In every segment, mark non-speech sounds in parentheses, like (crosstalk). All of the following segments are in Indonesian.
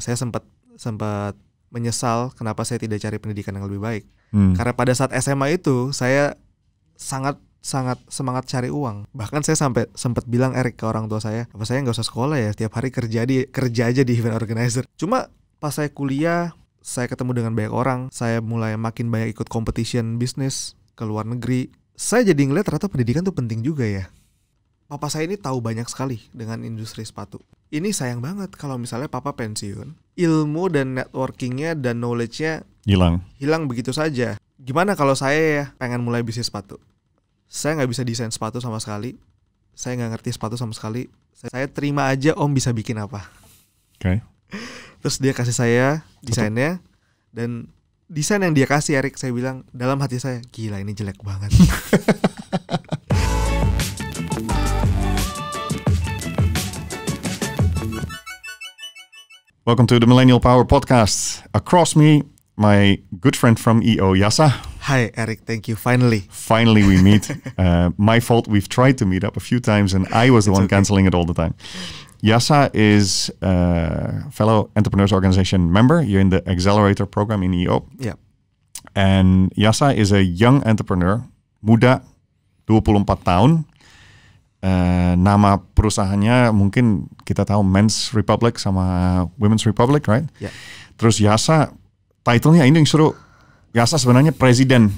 saya sempat sempat menyesal kenapa saya tidak cari pendidikan yang lebih baik. Hmm. Karena pada saat SMA itu saya sangat sangat semangat cari uang. Bahkan saya sampai sempat bilang Erik ke orang tua saya, apa saya nggak usah sekolah ya, tiap hari kerja di kerja aja di event organizer. Cuma pas saya kuliah, saya ketemu dengan banyak orang, saya mulai makin banyak ikut competition bisnis ke luar negeri. Saya jadi ngeliat ternyata pendidikan tuh penting juga ya papa saya ini tahu banyak sekali dengan industri sepatu. Ini sayang banget kalau misalnya papa pensiun, ilmu dan networkingnya dan knowledge-nya hilang. Hilang begitu saja. Gimana kalau saya ya pengen mulai bisnis sepatu? Saya nggak bisa desain sepatu sama sekali. Saya nggak ngerti sepatu sama sekali. Saya terima aja Om bisa bikin apa. Oke. Okay. Terus dia kasih saya desainnya dan desain yang dia kasih Erik saya bilang dalam hati saya gila ini jelek banget. (laughs) Welcome to the Millennial Power Podcast. Across me, my good friend from EO, Yasa. Hi, Eric. Thank you. Finally. Finally, we meet. (laughs) uh, my fault. We've tried to meet up a few times, and I was the it's one okay. canceling it all the time. Yasa is a uh, fellow Entrepreneurs Organization member. You're in the accelerator program in EO. Yeah. And Yasa is a young entrepreneur, muda, 24 tahun. uh, nama perusahaannya mungkin kita tahu Men's Republic sama Women's Republic, right? Yeah. Terus Yasa, titlenya ini yang seru. Yasa sebenarnya presiden,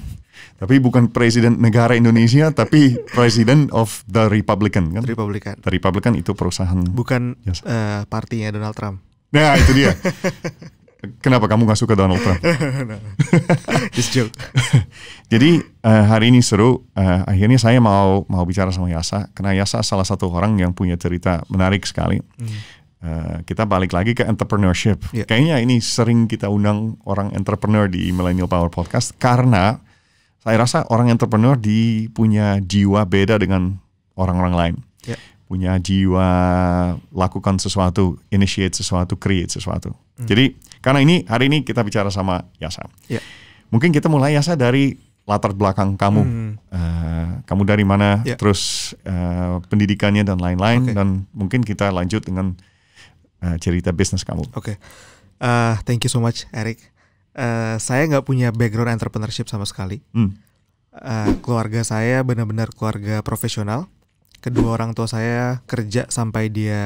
tapi bukan presiden negara Indonesia, tapi presiden of the Republican kan? The Republican. The Republican itu perusahaan. Bukan uh, partinya Donald Trump. Nah itu dia. (laughs) Kenapa kamu gak suka Donald Trump? (laughs) It's joke. (laughs) Jadi uh, hari ini seru. Uh, akhirnya saya mau mau bicara sama Yasa karena Yasa salah satu orang yang punya cerita menarik sekali. Mm. Uh, kita balik lagi ke entrepreneurship. Yeah. Kayaknya ini sering kita undang orang entrepreneur di Millennial Power Podcast karena saya rasa orang entrepreneur di punya jiwa beda dengan orang-orang lain. Yeah punya jiwa lakukan sesuatu, initiate sesuatu, create sesuatu. Hmm. Jadi karena ini hari ini kita bicara sama Yasa. Ya. Mungkin kita mulai Yasa dari latar belakang kamu, hmm. uh, kamu dari mana, ya. terus uh, pendidikannya dan lain-lain, okay. dan mungkin kita lanjut dengan uh, cerita bisnis kamu. Oke, okay. uh, thank you so much, Eric. Uh, saya nggak punya background entrepreneurship sama sekali. Hmm. Uh, keluarga saya benar-benar keluarga profesional kedua orang tua saya kerja sampai dia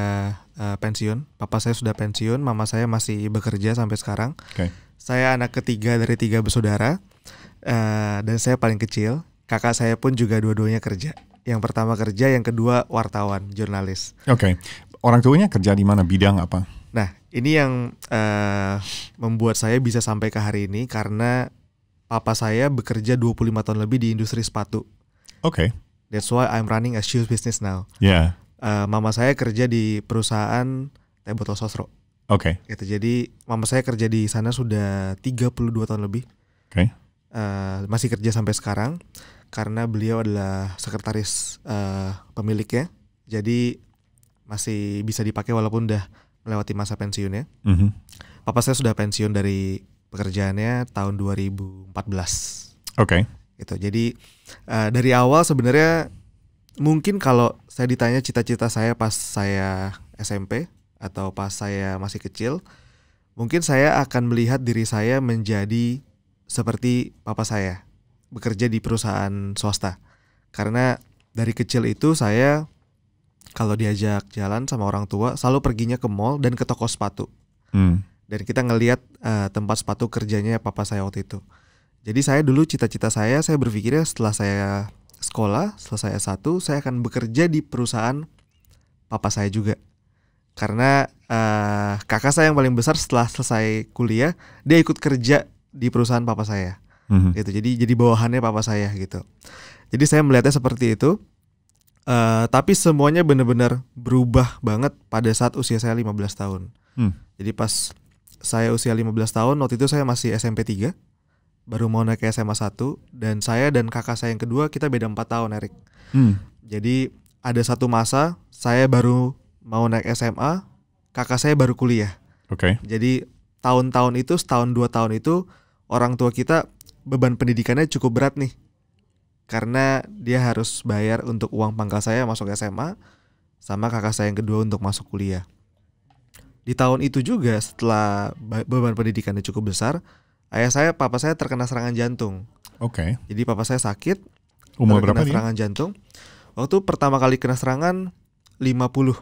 uh, pensiun. Papa saya sudah pensiun, mama saya masih bekerja sampai sekarang. Okay. Saya anak ketiga dari tiga bersaudara uh, dan saya paling kecil. Kakak saya pun juga dua-duanya kerja. Yang pertama kerja, yang kedua wartawan, jurnalis. Oke, okay. orang tuanya kerja di mana bidang apa? Nah, ini yang uh, membuat saya bisa sampai ke hari ini karena papa saya bekerja 25 tahun lebih di industri sepatu. Oke. Okay. That's why I'm running a shoes business now. Yeah. Uh, mama saya kerja di perusahaan teh botol sosro. Oke. Okay. Gitu. Jadi mama saya kerja di sana sudah 32 tahun lebih. Oke. Okay. Uh, masih kerja sampai sekarang karena beliau adalah sekretaris uh, pemiliknya. Jadi masih bisa dipakai walaupun udah melewati masa pensiunnya. Mm -hmm. Papa saya sudah pensiun dari pekerjaannya tahun 2014. Oke. Okay gitu jadi uh, dari awal sebenarnya mungkin kalau saya ditanya cita-cita saya pas saya SMP atau pas saya masih kecil mungkin saya akan melihat diri saya menjadi seperti papa saya bekerja di perusahaan swasta karena dari kecil itu saya kalau diajak jalan sama orang tua selalu perginya ke mall dan ke toko sepatu hmm. dan kita ngelihat uh, tempat sepatu kerjanya papa saya waktu itu jadi saya dulu cita-cita saya, saya berpikirnya setelah saya sekolah, setelah saya satu, saya akan bekerja di perusahaan papa saya juga. Karena uh, kakak saya yang paling besar setelah selesai kuliah, dia ikut kerja di perusahaan papa saya. Mm -hmm. Gitu. Jadi jadi bawahannya papa saya gitu. Jadi saya melihatnya seperti itu. Uh, tapi semuanya benar-benar berubah banget pada saat usia saya 15 tahun. Mm. Jadi pas saya usia 15 tahun, waktu itu saya masih SMP 3 baru mau naik ke SMA 1 dan saya dan kakak saya yang kedua kita beda 4 tahun Erik. Hmm. Jadi ada satu masa saya baru mau naik SMA, kakak saya baru kuliah. Oke. Okay. Jadi tahun-tahun itu setahun dua tahun itu orang tua kita beban pendidikannya cukup berat nih. Karena dia harus bayar untuk uang pangkal saya masuk SMA sama kakak saya yang kedua untuk masuk kuliah. Di tahun itu juga setelah beban pendidikannya cukup besar, ayah saya, papa saya terkena serangan jantung. Oke. Okay. Jadi papa saya sakit. Umur berapa dia? serangan jantung. Waktu pertama kali kena serangan 50, 50.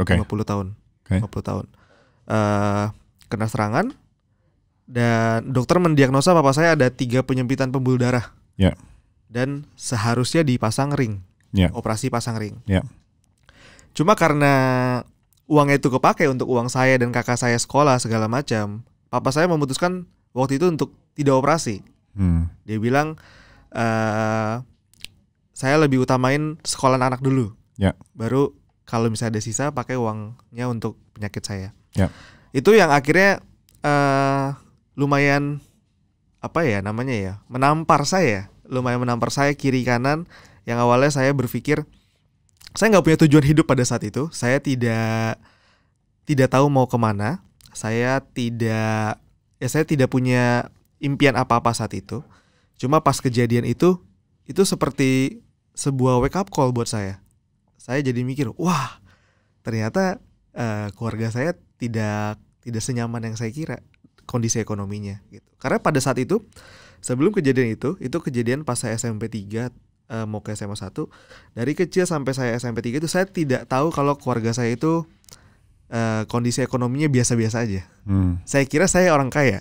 Okay. 50 tahun. Okay. 50 tahun. Uh, kena serangan dan dokter mendiagnosa papa saya ada tiga penyempitan pembuluh darah. Yeah. Dan seharusnya dipasang ring. Yeah. Operasi pasang ring. Yeah. Cuma karena uangnya itu kepake untuk uang saya dan kakak saya sekolah segala macam, papa saya memutuskan waktu itu untuk tidak operasi. Hmm. Dia bilang uh, saya lebih utamain sekolah anak dulu. Ya. Baru kalau misalnya ada sisa pakai uangnya untuk penyakit saya. Ya. Itu yang akhirnya uh, lumayan apa ya namanya ya menampar saya, lumayan menampar saya kiri kanan. Yang awalnya saya berpikir saya nggak punya tujuan hidup pada saat itu. Saya tidak tidak tahu mau kemana. Saya tidak ya saya tidak punya impian apa-apa saat itu. Cuma pas kejadian itu, itu seperti sebuah wake up call buat saya. Saya jadi mikir, wah ternyata uh, keluarga saya tidak tidak senyaman yang saya kira kondisi ekonominya gitu. Karena pada saat itu sebelum kejadian itu, itu kejadian pas saya SMP 3 uh, eh, mau ke SMA 1. Dari kecil sampai saya SMP 3 itu saya tidak tahu kalau keluarga saya itu uh, kondisi ekonominya biasa-biasa aja. Hmm. Saya kira saya orang kaya.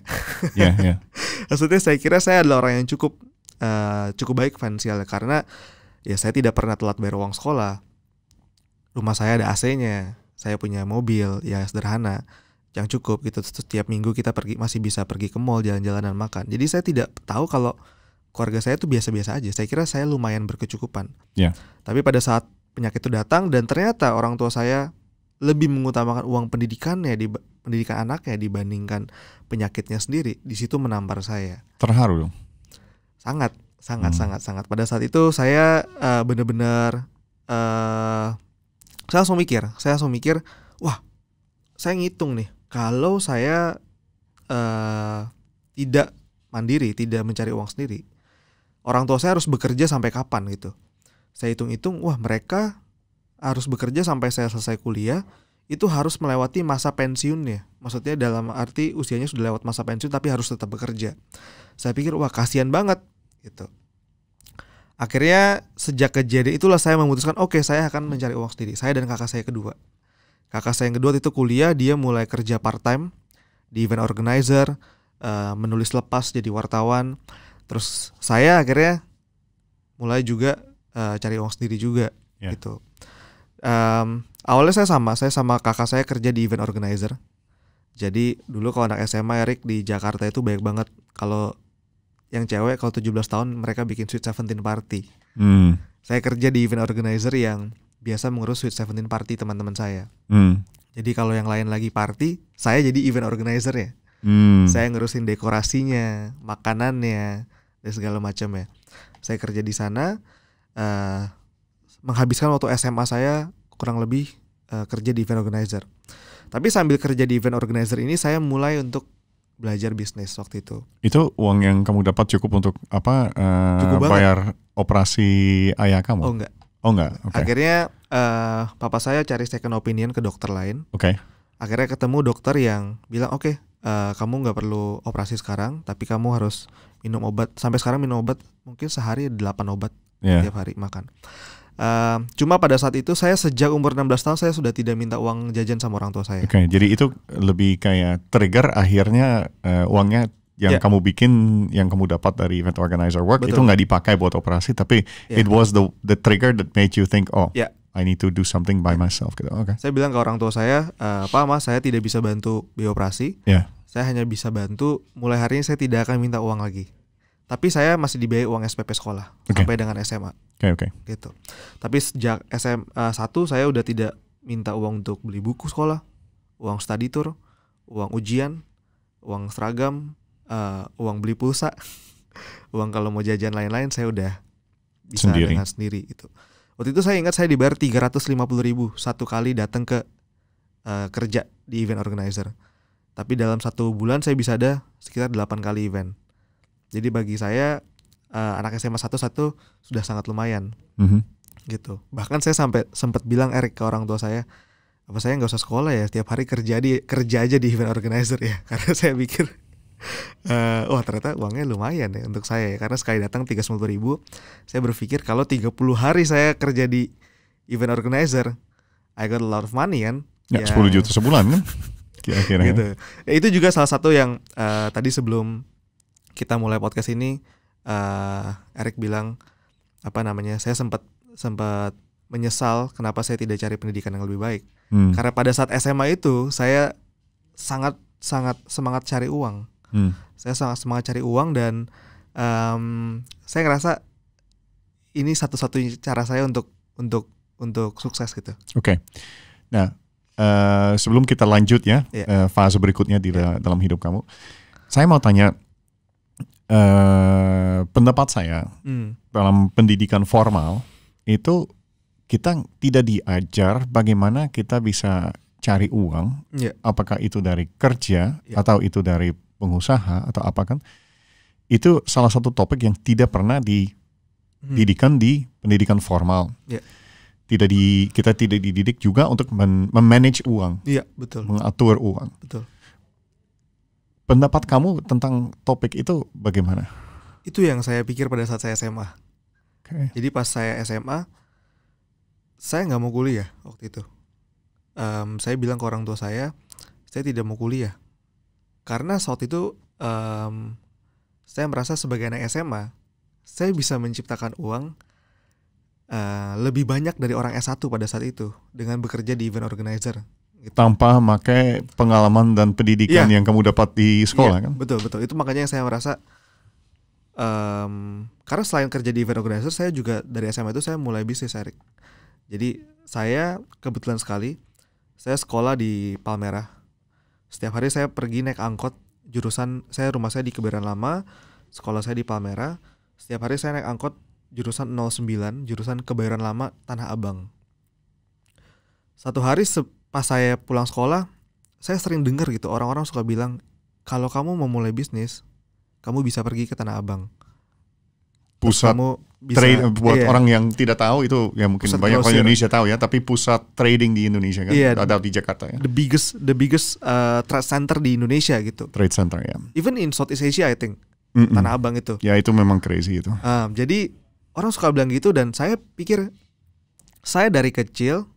Yeah, (laughs) yeah. Ya. (laughs) Maksudnya saya kira saya adalah orang yang cukup uh, cukup baik finansialnya karena ya saya tidak pernah telat bayar uang sekolah. Rumah saya ada AC-nya, saya punya mobil ya sederhana yang cukup gitu. Setiap minggu kita pergi masih bisa pergi ke mall jalan-jalan dan makan. Jadi saya tidak tahu kalau keluarga saya itu biasa-biasa aja. Saya kira saya lumayan berkecukupan. Yeah. Tapi pada saat penyakit itu datang dan ternyata orang tua saya lebih mengutamakan uang pendidikannya di pendidikan anaknya dibandingkan penyakitnya sendiri, di situ menampar saya. Terharu dong. Sangat, sangat, hmm. sangat, sangat. Pada saat itu saya uh, benar-benar uh, saya langsung mikir, saya langsung mikir, wah, saya ngitung nih, kalau saya uh, tidak mandiri, tidak mencari uang sendiri, orang tua saya harus bekerja sampai kapan gitu. Saya hitung-hitung, wah mereka harus bekerja sampai saya selesai kuliah itu harus melewati masa pensiunnya. Maksudnya dalam arti usianya sudah lewat masa pensiun tapi harus tetap bekerja. Saya pikir wah kasihan banget gitu. Akhirnya sejak kejadian itulah saya memutuskan oke okay, saya akan mencari uang sendiri. Saya dan kakak saya kedua. Kakak saya yang kedua itu kuliah dia mulai kerja part time di event organizer, eh, menulis lepas jadi wartawan. Terus saya akhirnya mulai juga eh, cari uang sendiri juga yeah. gitu um, awalnya saya sama, saya sama kakak saya kerja di event organizer. Jadi dulu kalau anak SMA Erik di Jakarta itu banyak banget kalau yang cewek kalau 17 tahun mereka bikin Sweet Seventeen party. Hmm. Saya kerja di event organizer yang biasa mengurus Sweet Seventeen party teman-teman saya. Hmm. Jadi kalau yang lain lagi party, saya jadi event organizer ya. Hmm. Saya ngurusin dekorasinya, makanannya, dan segala macam ya. Saya kerja di sana. Uh, menghabiskan waktu SMA saya kurang lebih uh, kerja di event organizer. Tapi sambil kerja di event organizer ini saya mulai untuk belajar bisnis waktu itu. Itu uang yang kamu dapat cukup untuk apa uh, cukup bayar operasi ayah kamu? Oh enggak. Oh enggak. Okay. Akhirnya uh, papa saya cari second opinion ke dokter lain. Oke. Okay. Akhirnya ketemu dokter yang bilang, "Oke, okay, uh, kamu nggak perlu operasi sekarang, tapi kamu harus minum obat. Sampai sekarang minum obat mungkin sehari delapan obat yeah. tiap hari makan." Uh, cuma pada saat itu saya sejak umur 16 tahun saya sudah tidak minta uang jajan sama orang tua saya. Oke, okay, jadi itu lebih kayak trigger akhirnya uh, uangnya yang yeah. kamu bikin, yang kamu dapat dari event organizer work Betul. itu nggak dipakai buat operasi, tapi yeah. it was the the trigger that made you think, oh, yeah. I need to do something by ya. myself. Gitu. Oke. Okay. Saya bilang ke orang tua saya, uh, Pak Mas, saya tidak bisa bantu bioperasi. operasi. Ya. Yeah. Saya hanya bisa bantu. Mulai hari ini saya tidak akan minta uang lagi. Tapi saya masih dibayar uang SPP sekolah okay. sampai dengan SMA. Oke okay, oke. Okay. Gitu. Tapi sejak SMA eh, 1 saya udah tidak minta uang untuk beli buku sekolah, uang study tour, uang ujian, uang seragam, uh, uang beli pulsa, (laughs) uang kalau mau jajan lain-lain saya udah bisa sendiri. dengan sendiri itu. Waktu itu saya ingat saya dibayar 350 ribu satu kali datang ke uh, kerja di event organizer. Tapi dalam satu bulan saya bisa ada sekitar 8 kali event. Jadi bagi saya uh, anak SMA satu satu sudah sangat lumayan. Mm -hmm. Gitu. Bahkan saya sampai sempat bilang Erik ke orang tua saya, apa saya nggak usah sekolah ya, setiap hari kerja di kerja aja di event organizer ya, (laughs) karena saya pikir uh, wah ternyata uangnya lumayan ya untuk saya ya. karena sekali datang tiga ribu saya berpikir kalau 30 hari saya kerja di event organizer I got a lot of money kan ya, ya. 10 juta sebulan kan (laughs) gitu ya, itu juga salah satu yang uh, tadi sebelum kita mulai podcast ini uh, eh, Erik bilang apa namanya saya sempat sempat menyesal kenapa saya tidak cari pendidikan yang lebih baik hmm. karena pada saat SMA itu saya sangat sangat semangat cari uang hmm. saya sangat semangat cari uang dan um, saya ngerasa ini satu-satunya cara saya untuk untuk untuk sukses gitu oke okay. nah Uh, sebelum kita lanjut ya yeah. Iya. uh, fase berikutnya di yeah. dalam hidup kamu, saya mau tanya uh, pendapat saya hmm. dalam pendidikan formal itu kita tidak diajar bagaimana kita bisa cari uang, yeah. apakah itu dari kerja yeah. atau itu dari pengusaha atau apa kan? Itu salah satu topik yang tidak pernah dididikan hmm. di pendidikan formal. Yeah. Tidak di kita tidak dididik juga untuk memanage uang. yeah, betul. Mengatur uang. Betul. Pendapat kamu tentang topik itu bagaimana? Itu yang saya pikir pada saat saya SMA. Okay. Jadi pas saya SMA, saya nggak mau kuliah waktu itu. Um, saya bilang ke orang tua saya, saya tidak mau kuliah karena saat itu um, saya merasa sebagai anak SMA, saya bisa menciptakan uang uh, lebih banyak dari orang S1 pada saat itu dengan bekerja di event organizer tanpa pakai pengalaman dan pendidikan yeah. yang kamu dapat di iya, sekolah yeah, kan? Betul betul. Itu makanya yang saya merasa um, karena selain kerja di event organizer, saya juga dari SMA itu saya mulai bisnis Erik. Jadi saya kebetulan sekali saya sekolah di Palmerah. Setiap hari saya pergi naik angkot jurusan saya rumah saya di keberan Lama, sekolah saya di Palmerah. Setiap hari saya naik angkot jurusan 09, jurusan keberan Lama Tanah Abang. Satu hari pas saya pulang sekolah saya sering dengar gitu orang-orang suka bilang kalau kamu mau mulai bisnis kamu bisa pergi ke tanah abang pusat kamu bisa, trade eh, buat iya. orang yang tidak tahu itu ya mungkin pusat banyak orang Indonesia tahu ya tapi pusat trading di Indonesia kan iya, ada di Jakarta ya the biggest the biggest uh, trade center di Indonesia gitu trade center ya even in Southeast Asia I think mm -mm. tanah abang itu ya itu memang crazy itu um, jadi orang suka bilang gitu dan saya pikir saya dari kecil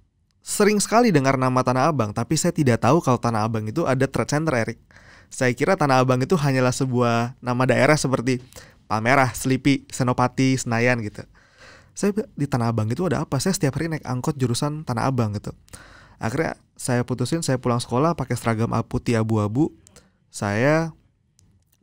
sering sekali dengar nama Tanah Abang, tapi saya tidak tahu kalau Tanah Abang itu ada trade center, Erik. Saya kira Tanah Abang itu hanyalah sebuah nama daerah seperti Palmerah, Selipi, Senopati, Senayan gitu. Saya di Tanah Abang itu ada apa? Saya setiap hari naik angkot jurusan Tanah Abang gitu. Akhirnya saya putusin saya pulang sekolah pakai seragam putih abu-abu. Saya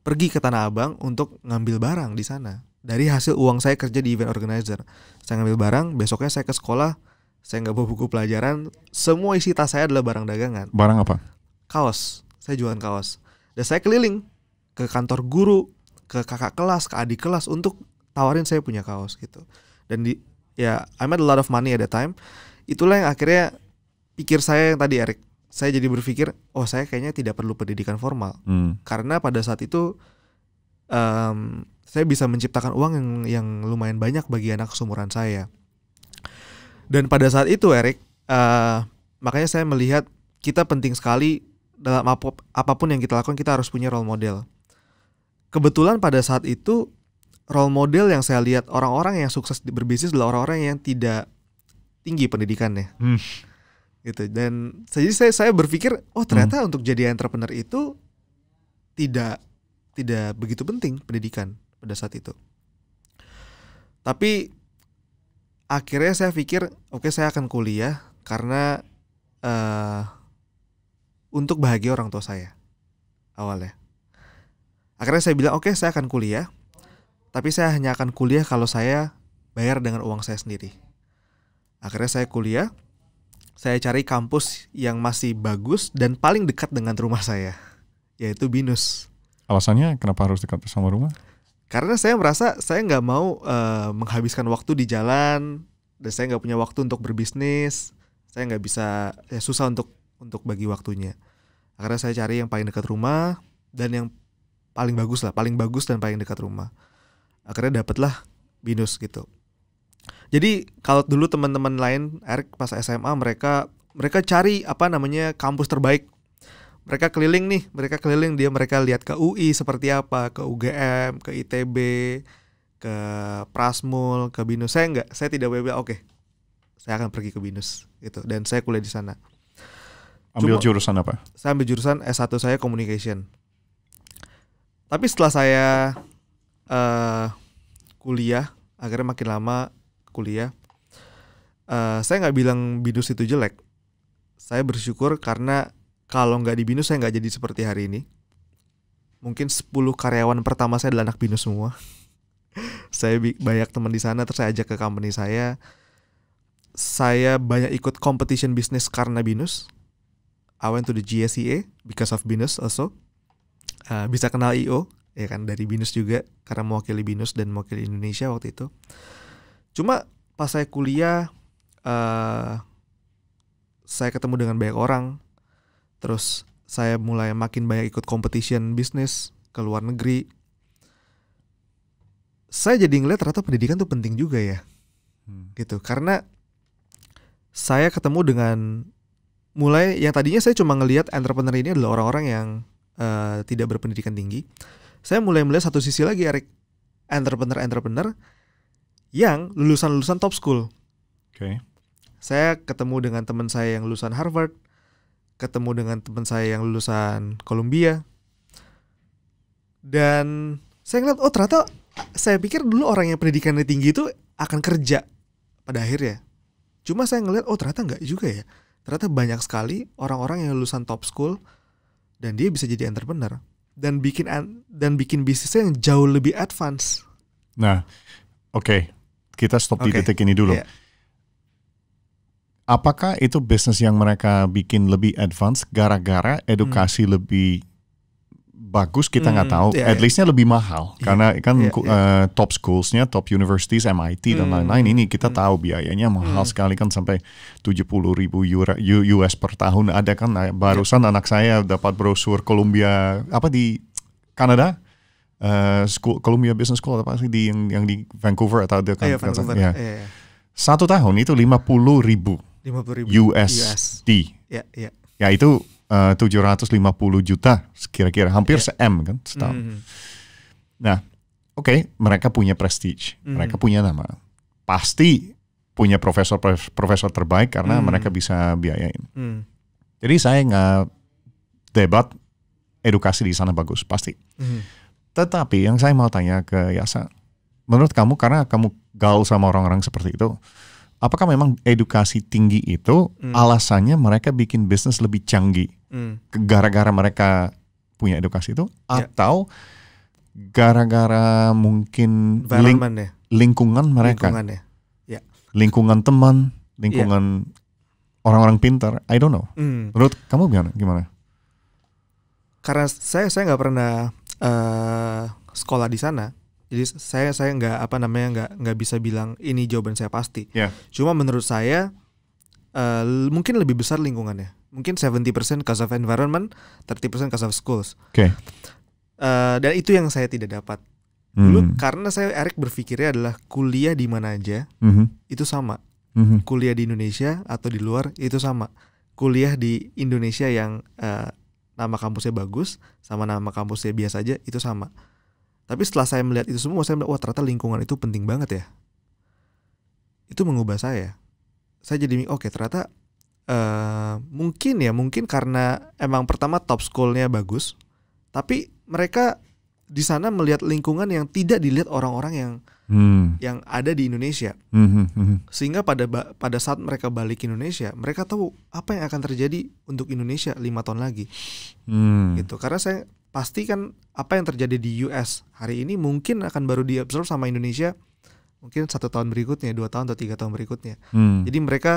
pergi ke Tanah Abang untuk ngambil barang di sana. Dari hasil uang saya kerja di event organizer. Saya ngambil barang, besoknya saya ke sekolah saya nggak bawa buku pelajaran semua isi tas saya adalah barang dagangan barang apa kaos saya jualan kaos dan saya keliling ke kantor guru ke kakak kelas ke adik kelas untuk tawarin saya punya kaos gitu dan di ya I made a lot of money at that time itulah yang akhirnya pikir saya yang tadi Erik saya jadi berpikir oh saya kayaknya tidak perlu pendidikan formal hmm. karena pada saat itu um, saya bisa menciptakan uang yang yang lumayan banyak bagi anak seumuran saya dan pada saat itu Erik, uh, eh, makanya saya melihat kita penting sekali dalam ap apapun yang kita lakukan kita harus punya role model. Kebetulan pada saat itu role model yang saya lihat orang-orang yang sukses berbisnis adalah orang-orang yang tidak tinggi pendidikannya. Hmm. Gitu. Dan jadi saya saya berpikir, oh ternyata hmm. untuk jadi entrepreneur itu tidak tidak begitu penting pendidikan pada saat itu. Tapi akhirnya saya pikir oke okay, saya akan kuliah karena uh, untuk bahagia orang tua saya awalnya akhirnya saya bilang oke okay, saya akan kuliah tapi saya hanya akan kuliah kalau saya bayar dengan uang saya sendiri akhirnya saya kuliah saya cari kampus yang masih bagus dan paling dekat dengan rumah saya yaitu binus alasannya kenapa harus dekat sama rumah karena saya merasa saya nggak mau uh, menghabiskan waktu di jalan dan saya nggak punya waktu untuk berbisnis saya nggak bisa ya susah untuk untuk bagi waktunya akhirnya saya cari yang paling dekat rumah dan yang paling bagus lah paling bagus dan paling dekat rumah akhirnya dapatlah binus gitu jadi kalau dulu teman-teman lain Erik pas SMA mereka mereka cari apa namanya kampus terbaik mereka keliling nih mereka keliling dia mereka lihat ke UI seperti apa ke UGM ke ITB ke Prasmul ke Binus saya enggak saya tidak bilang oke saya akan pergi ke Binus gitu dan saya kuliah di sana ambil Cuma, jurusan apa saya ambil jurusan S1 saya communication tapi setelah saya uh, kuliah akhirnya makin lama kuliah uh, saya nggak bilang binus itu jelek saya bersyukur karena kalau nggak di Binus saya nggak jadi seperti hari ini. Mungkin 10 karyawan pertama saya adalah anak Binus semua. (laughs) saya banyak teman di sana terus saya ajak ke company saya. Saya banyak ikut competition bisnis karena Binus. I went to the GSEA because of Binus also. Uh, bisa kenal IO ya kan dari Binus juga karena mewakili Binus dan mewakili Indonesia waktu itu. Cuma pas saya kuliah uh, saya ketemu dengan banyak orang, Terus saya mulai makin banyak ikut competition bisnis ke luar negeri. Saya jadi ngeliat ternyata pendidikan tuh penting juga ya. Hmm. Gitu. Karena saya ketemu dengan mulai yang tadinya saya cuma ngelihat entrepreneur ini adalah orang-orang yang uh, tidak berpendidikan tinggi. Saya mulai melihat satu sisi lagi Erik entrepreneur-entrepreneur yang lulusan-lulusan top school. Oke. Okay. Saya ketemu dengan teman saya yang lulusan Harvard, ketemu dengan teman saya yang lulusan Columbia dan saya ngeliat oh ternyata saya pikir dulu orang yang pendidikannya tinggi itu akan kerja pada akhirnya cuma saya ngeliat oh ternyata nggak juga ya ternyata banyak sekali orang-orang yang lulusan top school dan dia bisa jadi entrepreneur dan bikin dan bikin bisnisnya yang jauh lebih advance nah oke okay. kita stop okay. di detik ini dulu yeah. Apakah itu bisnis yang mereka bikin lebih advance gara-gara edukasi hmm. lebih bagus kita nggak hmm, tahu, yeah, at iya. leastnya yeah. lebih mahal yeah, karena kan yeah, iya, iya. yeah. top schoolsnya, top universities, MIT hmm, dan lain-lain ini kita hmm. tahu biayanya mahal hmm. sekali kan sampai 70 ribu Euro, US per tahun ada kan nah, barusan yeah. anak saya dapat brosur Columbia apa di Kanada uh, school, Columbia Business School apa sih di yang, yang di Vancouver atau di kan, satu tahun itu 50 ribu 50 ribu USD. Ya, ya. ya itu eh, uh, 750 juta kira-kira, hampir ya. se-M kan setahun. Mm. Nah, oke, okay, mereka punya prestige, mm. mereka punya nama. Pasti punya profesor-profesor terbaik karena mm. mereka bisa biayain. Mm. Jadi saya nggak debat edukasi di sana bagus, pasti. Mm. Tetapi yang saya mau tanya ke Yasa, menurut kamu karena kamu gaul sama orang-orang seperti itu, apakah memang edukasi tinggi itu hmm. alasannya mereka bikin bisnis lebih canggih hmm. gara-gara mereka punya edukasi itu ya. atau gara-gara mungkin ling ya? lingkungan mereka lingkungan ya. Ya. lingkungan teman ya. lingkungan orang-orang pintar I don't know hmm. menurut kamu gimana gimana karena saya saya nggak pernah uh, sekolah di sana jadi saya saya nggak apa namanya nggak nggak bisa bilang ini jawaban saya pasti. Yeah. Cuma menurut saya uh, mungkin lebih besar lingkungannya. Mungkin 70% cause of environment, 30% cause of schools. Oke. Okay. Uh, eh, dan itu yang saya tidak dapat. Hmm. karena saya Erik berpikirnya adalah kuliah di mana aja mm -hmm. itu sama. Mm -hmm. Kuliah di Indonesia atau di luar itu sama. Kuliah di Indonesia yang uh, nama kampusnya bagus sama nama kampusnya biasa aja itu sama. Tapi setelah saya melihat itu semua, saya melihat, wah ternyata lingkungan itu penting banget ya. Itu mengubah saya. Saya jadi, oke okay, ternyata uh, mungkin ya, mungkin karena emang pertama top schoolnya bagus, tapi mereka di sana melihat lingkungan yang tidak dilihat orang-orang yang hmm. yang ada di Indonesia. Hmm, hmm, hmm. Sehingga pada pada saat mereka balik ke Indonesia, mereka tahu apa yang akan terjadi untuk Indonesia lima tahun lagi. Hmm. Gitu. Karena saya pasti kan apa yang terjadi di US hari ini mungkin akan baru diabsorb sama Indonesia mungkin satu tahun berikutnya dua tahun atau tiga tahun berikutnya hmm. jadi mereka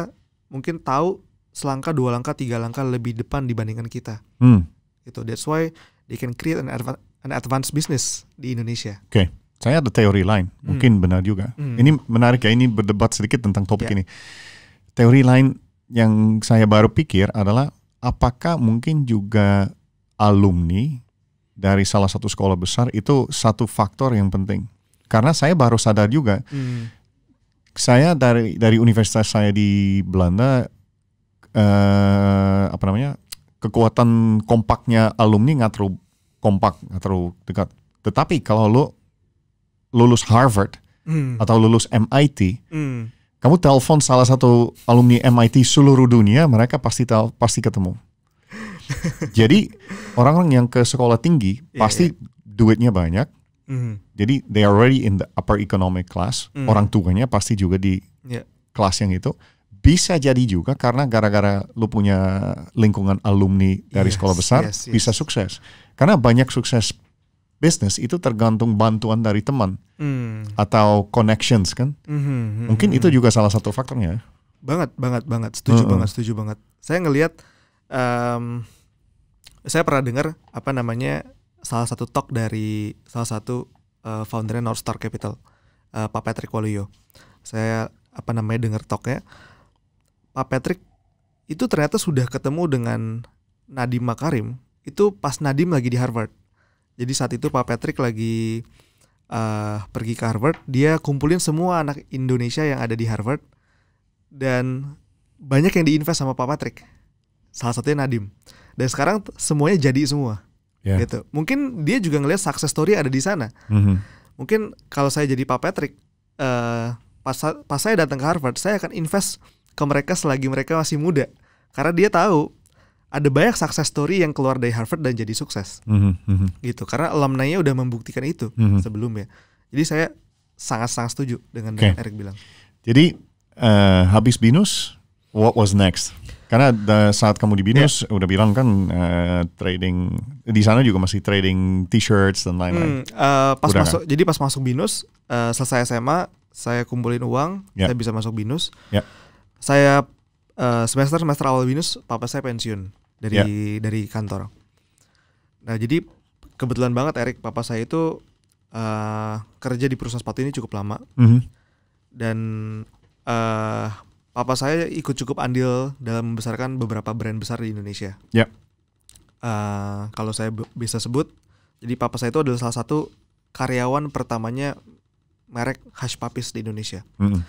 mungkin tahu selangkah dua langkah tiga langkah lebih depan dibandingkan kita hmm. itu that's why they can create an, adva an advanced business di Indonesia oke okay. saya ada teori lain hmm. mungkin hmm. benar juga hmm. ini menarik ya ini berdebat sedikit tentang topik yeah. ini teori lain yang saya baru pikir adalah apakah mungkin juga alumni dari salah satu sekolah besar itu satu faktor yang penting. Karena saya baru sadar juga, hmm. saya dari dari universitas saya di Belanda, eh, apa namanya kekuatan kompaknya alumni nggak terlalu kompak, nggak terlalu dekat. Tetapi kalau lo lulus Harvard hmm. atau lulus MIT, hmm. kamu telepon salah satu alumni MIT seluruh dunia, mereka pasti tahu, pasti ketemu. (laughs) Jadi orang-orang yang ke sekolah tinggi iya, iya. pasti yeah. duitnya banyak. Mm. Jadi they are already in the upper economic class. Mm. Orang tuanya pasti juga di yeah. kelas yang itu. Bisa jadi juga karena gara-gara lu punya lingkungan alumni dari yes, sekolah besar yes, yes. bisa sukses. Karena banyak sukses bisnis itu tergantung bantuan dari teman mm. atau connections kan. Mm -hmm, mm -hmm. Mungkin itu mm-hmm. juga salah satu faktornya. Banget, banget, banget. Setuju mm -hmm. banget, setuju banget. Saya ngelihat um, saya pernah dengar apa namanya salah satu talk dari salah satu uh, foundernya North Star Capital, uh, Pak Patrick Waluyo. Saya apa namanya dengar talknya, Pak Patrick itu ternyata sudah ketemu dengan Nadim Makarim itu pas Nadim lagi di Harvard. Jadi saat itu Pak Patrick lagi uh, pergi ke Harvard, dia kumpulin semua anak Indonesia yang ada di Harvard dan banyak yang diinvest sama Pak Patrick salah satunya Nadim dan sekarang semuanya jadi semua yeah. gitu mungkin dia juga ngelihat success story ada di sana mm-hmm. mungkin kalau saya jadi Pak Patrick uh, pas pas saya datang ke Harvard saya akan invest ke mereka selagi mereka masih muda karena dia tahu ada banyak success story yang keluar dari Harvard dan jadi sukses mm-hmm. gitu karena alumni-nya udah membuktikan itu mm-hmm. sebelumnya jadi saya sangat-sangat setuju dengan okay. yang Eric bilang jadi uh, habis binus what was next karena da, saat kamu di Binus yeah. udah bilang kan uh, trading di sana juga masih trading t-shirts dan lain-lain. Hmm, uh, pas udah masuk kan? jadi pas masuk Binus uh, selesai SMA saya kumpulin uang, yeah. saya bisa masuk Binus. Yeah. Saya uh, semester semester awal Binus papa saya pensiun dari yeah. dari kantor. Nah, jadi kebetulan banget Erik papa saya itu uh, kerja di perusahaan sepatu ini cukup lama. Mm -hmm. Dan uh, papa saya ikut cukup andil dalam membesarkan beberapa brand besar di Indonesia. Ya. Uh, kalau saya bisa sebut, jadi papa saya itu adalah salah satu karyawan pertamanya merek Hush Puppies di Indonesia. Mm -hmm.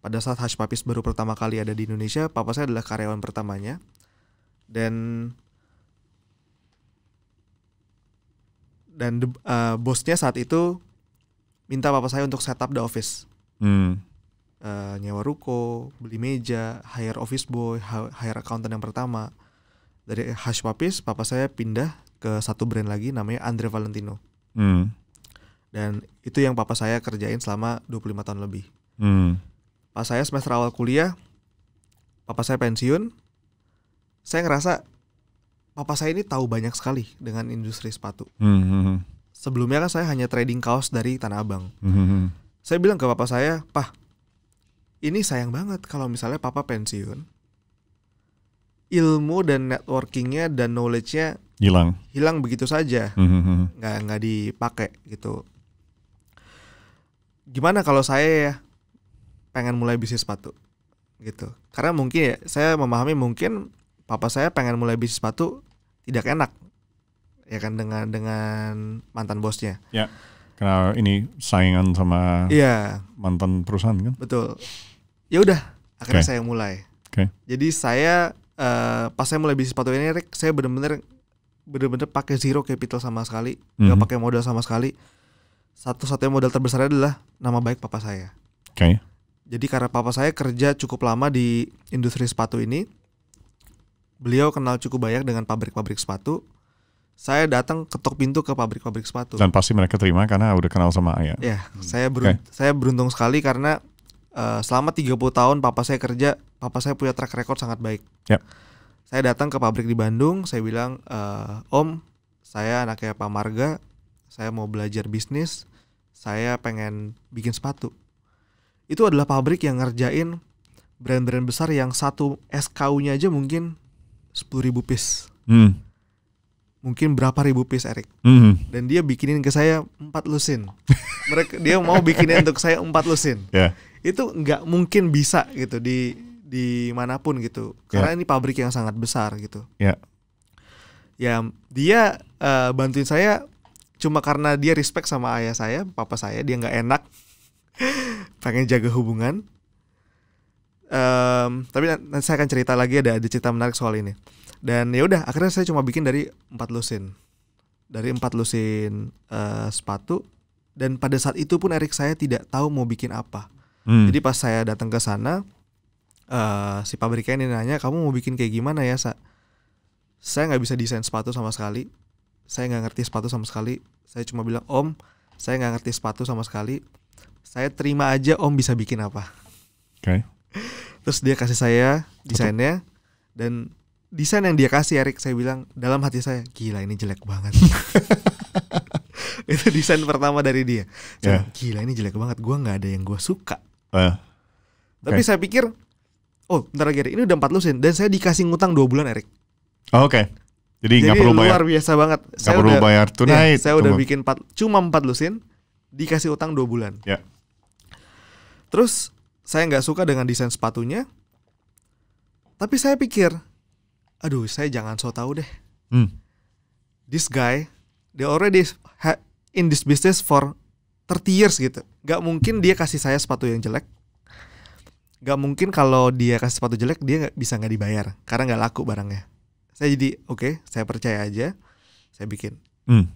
Pada saat Hush Puppies baru pertama kali ada di Indonesia, papa saya adalah karyawan pertamanya. Dan dan uh, bosnya saat itu minta papa saya untuk setup the office. Mm uh, nyewa ruko, beli meja, hire office boy, hire accountant yang pertama. Dari Hush Puppies, papa saya pindah ke satu brand lagi namanya Andre Valentino. Hmm. Dan itu yang papa saya kerjain selama 25 tahun lebih. Hmm. Pas saya semester awal kuliah, papa saya pensiun, saya ngerasa papa saya ini tahu banyak sekali dengan industri sepatu. Hmm. hmm, hmm. Sebelumnya kan saya hanya trading kaos dari Tanah Abang. Hmm. hmm saya bilang ke papa saya, "Pah, ini sayang banget kalau misalnya papa pensiun ilmu dan networkingnya dan knowledge-nya hilang hilang begitu saja mm-hmm. nggak nggak dipakai gitu gimana kalau saya ya pengen mulai bisnis sepatu gitu karena mungkin ya saya memahami mungkin papa saya pengen mulai bisnis sepatu tidak enak ya kan dengan dengan mantan bosnya yeah karena ini saingan sama iya. mantan perusahaan kan betul ya udah akhirnya okay. saya mulai okay. jadi saya uh, pas saya mulai bisnis sepatu ini Rick, saya benar-benar benar-benar pakai zero capital sama sekali mm -hmm. gak pakai modal sama sekali satu-satunya modal terbesar adalah nama baik papa saya okay. jadi karena papa saya kerja cukup lama di industri sepatu ini beliau kenal cukup banyak dengan pabrik-pabrik sepatu saya datang ketok pintu ke pabrik-pabrik sepatu. Dan pasti mereka terima karena udah kenal sama ayah. Ya, hmm. saya beruntung, okay. saya beruntung sekali karena uh, selama 30 tahun papa saya kerja, papa saya punya track record sangat baik. Yep. Ya. Saya datang ke pabrik di Bandung, saya bilang, uh, "Om, saya anaknya Pak Marga, saya mau belajar bisnis, saya pengen bikin sepatu." Itu adalah pabrik yang ngerjain brand-brand besar yang satu SKU-nya aja mungkin 10.000 piece. Hmm mungkin berapa ribu piece Erik mm. dan dia bikinin ke saya empat lusin (laughs) mereka dia mau bikinin untuk saya empat lusin yeah. itu nggak mungkin bisa gitu di di manapun gitu ya. karena yeah. ini pabrik yang sangat besar gitu yeah. ya dia uh, bantuin saya cuma karena dia respect sama ayah saya papa saya dia nggak enak (laughs) pengen jaga hubungan um, tapi nanti saya akan cerita lagi ada ada cerita menarik soal ini dan ya udah akhirnya saya cuma bikin dari empat lusin dari empat lusin uh, sepatu dan pada saat itu pun Erik saya tidak tahu mau bikin apa hmm. jadi pas saya datang ke sana uh, si pabriknya ini nanya kamu mau bikin kayak gimana ya sa saya nggak bisa desain sepatu sama sekali saya nggak ngerti sepatu sama sekali saya cuma bilang om saya nggak ngerti sepatu sama sekali saya terima aja om bisa bikin apa okay terus dia kasih saya desainnya dan desain yang dia kasih Erik saya bilang dalam hati saya gila ini jelek banget (laughs) itu desain pertama dari dia saya, yeah. gila ini jelek banget gue nggak ada yang gue suka uh, tapi saya pikir oh bentar lagi ini udah empat lusin dan saya dikasih ngutang dua bulan Erik oh, oke okay. jadi gak perlu bayar luar biasa banget gak saya perlu udah, bayar ya, tunai ya, saya udah bikin empat cuma empat lusin dikasih utang dua bulan yeah. terus saya nggak suka dengan desain sepatunya. Tapi saya pikir, aduh saya jangan so tau deh. Hmm. This guy, they already in this business for 30 years gitu. nggak mungkin dia kasih saya sepatu yang jelek. nggak mungkin kalau dia kasih sepatu jelek dia nggak bisa nggak dibayar karena nggak laku barangnya. Saya jadi oke, okay, saya percaya aja, saya bikin. Hmm.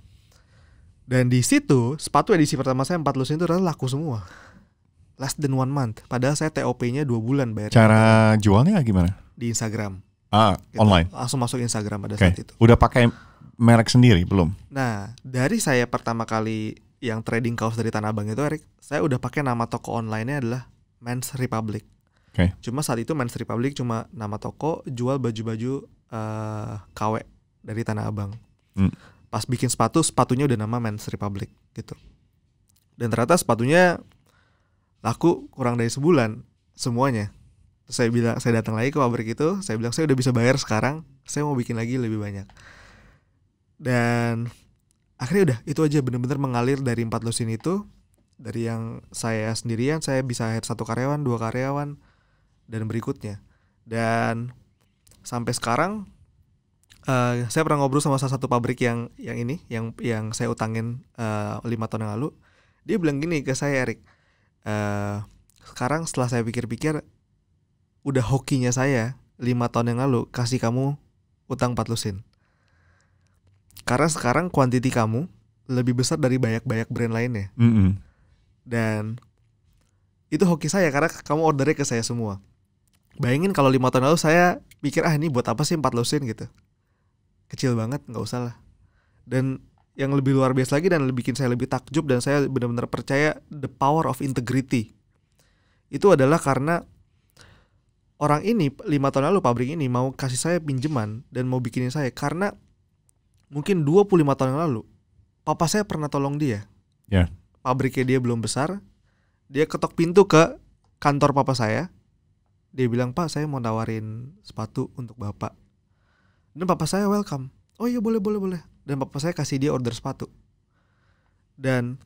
Dan di situ sepatu edisi pertama saya empat lusin itu laku semua less than one month. Padahal saya TOP-nya dua bulan bayar. Cara jualnya ah, gimana? Di Instagram. Ah, gitu. online. Langsung masuk Instagram pada okay. saat itu. Udah pakai merek sendiri belum? Nah, dari saya pertama kali yang trading kaos dari Tanah Abang itu, Erik, saya udah pakai nama toko online-nya adalah Men's Republic. Okay. Cuma saat itu Men's Republic cuma nama toko jual baju-baju uh, eh, KW dari Tanah Abang. Hmm. Pas bikin sepatu, sepatunya udah nama Men's Republic gitu. Dan ternyata sepatunya laku kurang dari sebulan semuanya Terus saya bilang saya datang lagi ke pabrik itu saya bilang saya udah bisa bayar sekarang saya mau bikin lagi lebih banyak dan akhirnya udah itu aja bener-bener mengalir dari empat lusin itu dari yang saya sendirian saya bisa hire satu karyawan dua karyawan dan berikutnya dan sampai sekarang uh, saya pernah ngobrol sama salah satu pabrik yang yang ini yang yang saya utangin eh, lima tahun yang lalu dia bilang gini ke saya Erik uh, sekarang setelah saya pikir-pikir udah hokinya saya lima tahun yang lalu kasih kamu utang 4 lusin. Karena sekarang kuantiti kamu lebih besar dari banyak-banyak brand lainnya. Mm -hmm. Dan itu hoki saya karena kamu ordernya ke saya semua. Bayangin kalau lima tahun lalu saya pikir ah ini buat apa sih empat lusin gitu. Kecil banget nggak usah lah. Dan yang lebih luar biasa lagi dan lebih bikin saya lebih takjub dan saya benar-benar percaya the power of integrity itu adalah karena orang ini lima tahun lalu pabrik ini mau kasih saya pinjaman dan mau bikinin saya karena mungkin 25 tahun yang lalu papa saya pernah tolong dia yeah. pabriknya dia belum besar dia ketok pintu ke kantor papa saya dia bilang pak saya mau nawarin sepatu untuk bapak dan papa saya welcome oh iya boleh boleh boleh dan papa saya kasih dia order sepatu dan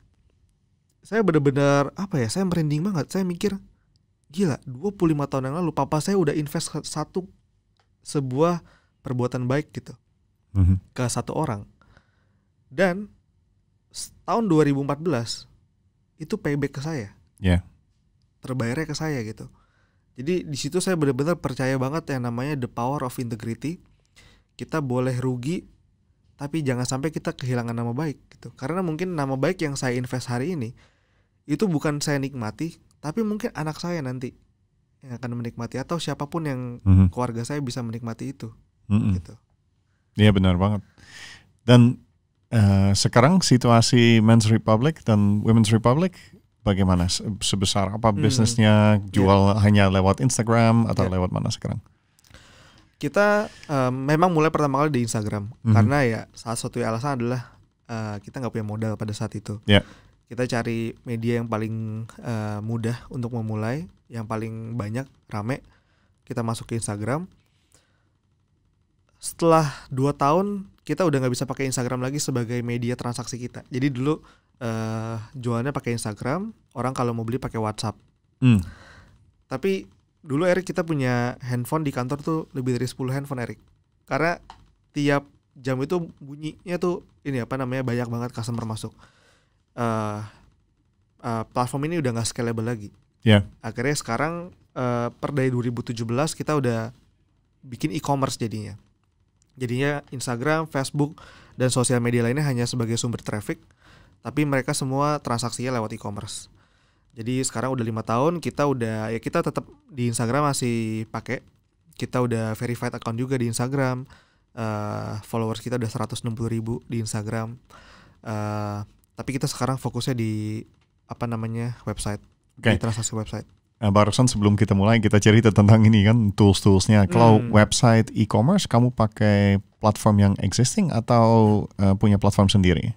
saya benar-benar apa ya saya merinding banget saya mikir gila 25 tahun yang lalu papa saya udah invest satu sebuah perbuatan baik gitu mhm. ke satu orang dan tahun 2014 itu payback ke saya yeah. terbayarnya ke saya gitu jadi di situ saya benar-benar percaya banget yang namanya the power of integrity kita boleh rugi tapi jangan sampai kita kehilangan nama baik gitu karena mungkin nama baik yang saya invest hari ini itu bukan saya nikmati tapi mungkin anak saya nanti yang akan menikmati atau siapapun yang mm-hmm. keluarga saya bisa menikmati itu mm-hmm. gitu iya benar banget dan uh, sekarang situasi Men's Republic dan Women's Republic bagaimana sebesar apa bisnisnya hmm. Ya. jual yeah. hanya lewat Instagram atau yeah. lewat mana sekarang kita um, memang mulai pertama kali di Instagram mm-hmm. karena ya salah satu alasan adalah uh, kita nggak punya modal pada saat itu. Yeah. Kita cari media yang paling uh, mudah untuk memulai, yang paling banyak rame. Kita masuk ke Instagram. Setelah dua tahun kita udah nggak bisa pakai Instagram lagi sebagai media transaksi kita. Jadi dulu uh, jualnya pakai Instagram, orang kalau mau beli pakai WhatsApp. Mm. Tapi dulu Erik kita punya handphone di kantor tuh lebih dari 10 handphone Erik. Karena tiap jam itu bunyinya tuh ini apa namanya banyak banget customer masuk. Uh, uh, platform ini udah nggak scalable lagi. Yeah. Akhirnya sekarang uh, per dari 2017 kita udah bikin e-commerce jadinya. Jadinya Instagram, Facebook dan sosial media lainnya hanya sebagai sumber traffic, tapi mereka semua transaksinya lewat e-commerce. Jadi sekarang udah lima tahun kita udah ya kita tetap di Instagram masih pakai. Kita udah verified account juga di Instagram. Uh, followers kita udah 160 ribu di Instagram. Uh, tapi kita sekarang fokusnya di apa namanya website okay. di transaksi website. Nah, barusan sebelum kita mulai kita cerita tentang ini kan tools-toolsnya. Kalau hmm. website e-commerce kamu pakai platform yang existing atau uh, punya platform sendiri?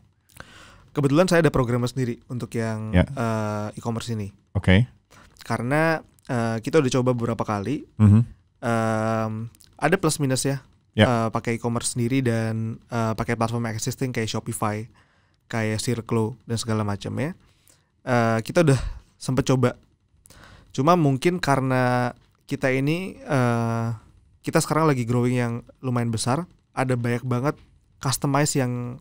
kebetulan saya ada programnya sendiri untuk yang yeah. Ya. uh, e-commerce ini. Oke. Okay. Karena uh, kita udah coba beberapa kali. Mm -hmm. uh, ada plus minus ya. Yeah. Ya. Uh, pakai e-commerce sendiri dan uh, pakai platform existing kayak Shopify, kayak Circle dan segala macam ya. Uh, eh, kita udah sempet coba. Cuma mungkin karena kita ini uh, kita sekarang lagi growing yang lumayan besar, ada banyak banget customize yang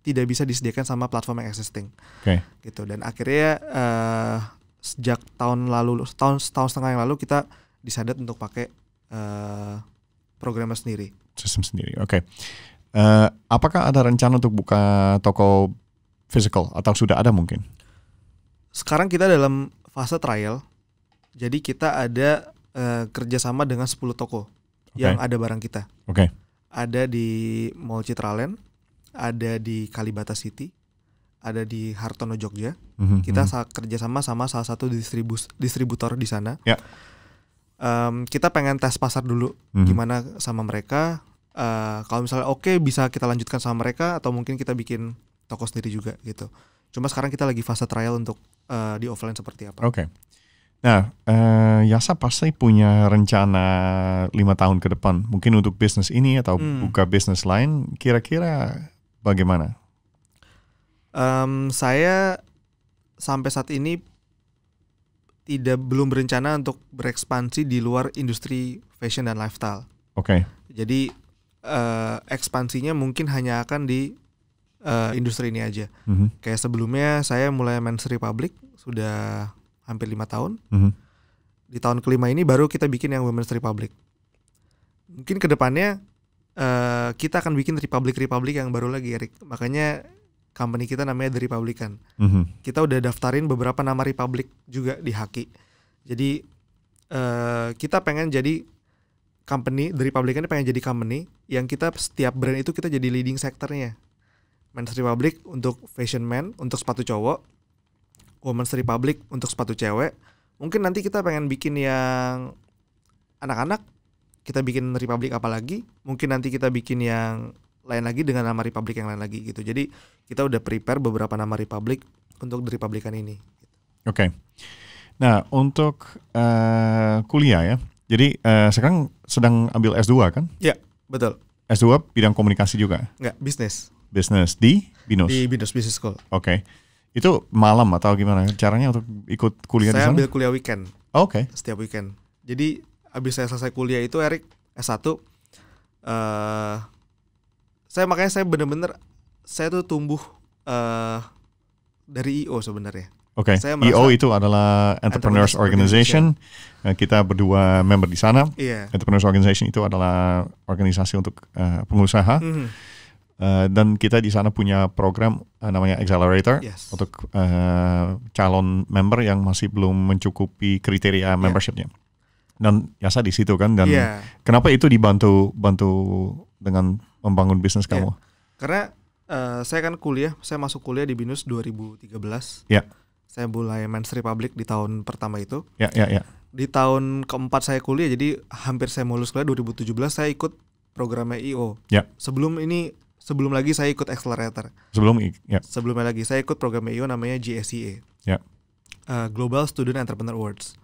tidak bisa disediakan sama platform yang existing. Okay. Gitu dan akhirnya uh, sejak tahun lalu tahun setahun setengah yang lalu kita disadat untuk pakai uh, eh, programnya sendiri. Sistem sendiri. Oke. Okay. Uh, eh, apakah ada rencana untuk buka toko physical atau sudah ada mungkin? Sekarang kita dalam fase trial. Jadi kita ada uh, kerjasama dengan 10 toko okay. yang ada barang kita. Oke. Okay. Ada di Mall Citraland, ada di Kalibata City, ada di Hartono Jogja. Mm-hmm. Kita mhm. kerjasama sama salah satu distribus distributor di sana. Yeah. Ya. Um, kita pengen tes pasar dulu mm-hmm. gimana sama mereka. Uh, kalau misalnya oke okay, bisa kita lanjutkan sama mereka atau mungkin kita bikin toko sendiri juga gitu. Cuma sekarang kita lagi fase trial untuk uh, di offline seperti apa. Oke. Okay. Nah, uh, Yasa pasti punya rencana lima tahun ke depan, mungkin untuk bisnis ini atau hmm. buka bisnis lain. Kira-kira bagaimana? Um, saya sampai saat ini tidak belum berencana untuk berekspansi di luar industri fashion dan lifestyle. Oke. Okay. Jadi uh, ekspansinya mungkin hanya akan di uh, industri ini aja. Mm -hmm. Kayak sebelumnya saya mulai Men's Republic sudah hampir lima tahun. Mm -hmm. Di tahun kelima ini baru kita bikin yang Women's Republic. Mungkin kedepannya uh, kita akan bikin republik-republik yang baru lagi Erik. Makanya company kita namanya The Republican. Mm-hmm. Kita udah daftarin beberapa nama republik juga di Haki. Jadi uh, kita pengen jadi company The Republican ini pengen jadi company yang kita setiap brand itu kita jadi leading sektornya. Men's Republic untuk fashion man, untuk sepatu cowok. Women's Republic untuk sepatu cewek. Mungkin nanti kita pengen bikin yang anak-anak kita bikin republik apa lagi mungkin nanti kita bikin yang lain lagi dengan nama republik yang lain lagi gitu jadi kita udah prepare beberapa nama republik untuk di republikan ini oke okay. nah untuk uh, kuliah ya jadi uh, sekarang sedang ambil S2 kan ya betul S2 bidang komunikasi juga Enggak, bisnis bisnis di Binus di Binus Business School oke okay. itu malam atau gimana caranya untuk ikut kuliah saya di sana? ambil kuliah weekend oke okay. setiap weekend jadi abis saya selesai kuliah itu Erik S1 uh, eh, saya makanya saya bener-bener saya tuh tumbuh uh, dari EO sebenarnya. Oke. Okay. IO itu adalah Entrepreneurs, Organization. Organization. Eh, kita berdua member di sana. Yeah. Entrepreneurs Organization itu adalah organisasi untuk uh, pengusaha. Mm -hmm. uh, dan kita di sana punya program uh, namanya Accelerator yes. untuk uh, calon member yang masih belum mencukupi kriteria iya. membershipnya dan biasa di situ kan dan yeah. kenapa itu dibantu bantu dengan membangun bisnis yeah. kamu? Karena uh, saya kan kuliah, saya masuk kuliah di Binus 2013. Ya. Yeah. Saya mulai mainstream public di tahun pertama itu. Ya, yeah, ya, yeah, Yeah. Di tahun keempat saya kuliah, jadi hampir saya mulus kuliah 2017 saya ikut programnya IO. Ya. Sebelum ini sebelum lagi saya ikut accelerator. Sebelum ya. Sebelumnya lagi saya ikut program IO namanya GSEA. Ya. Uh, eh, Global Student Entrepreneur Awards.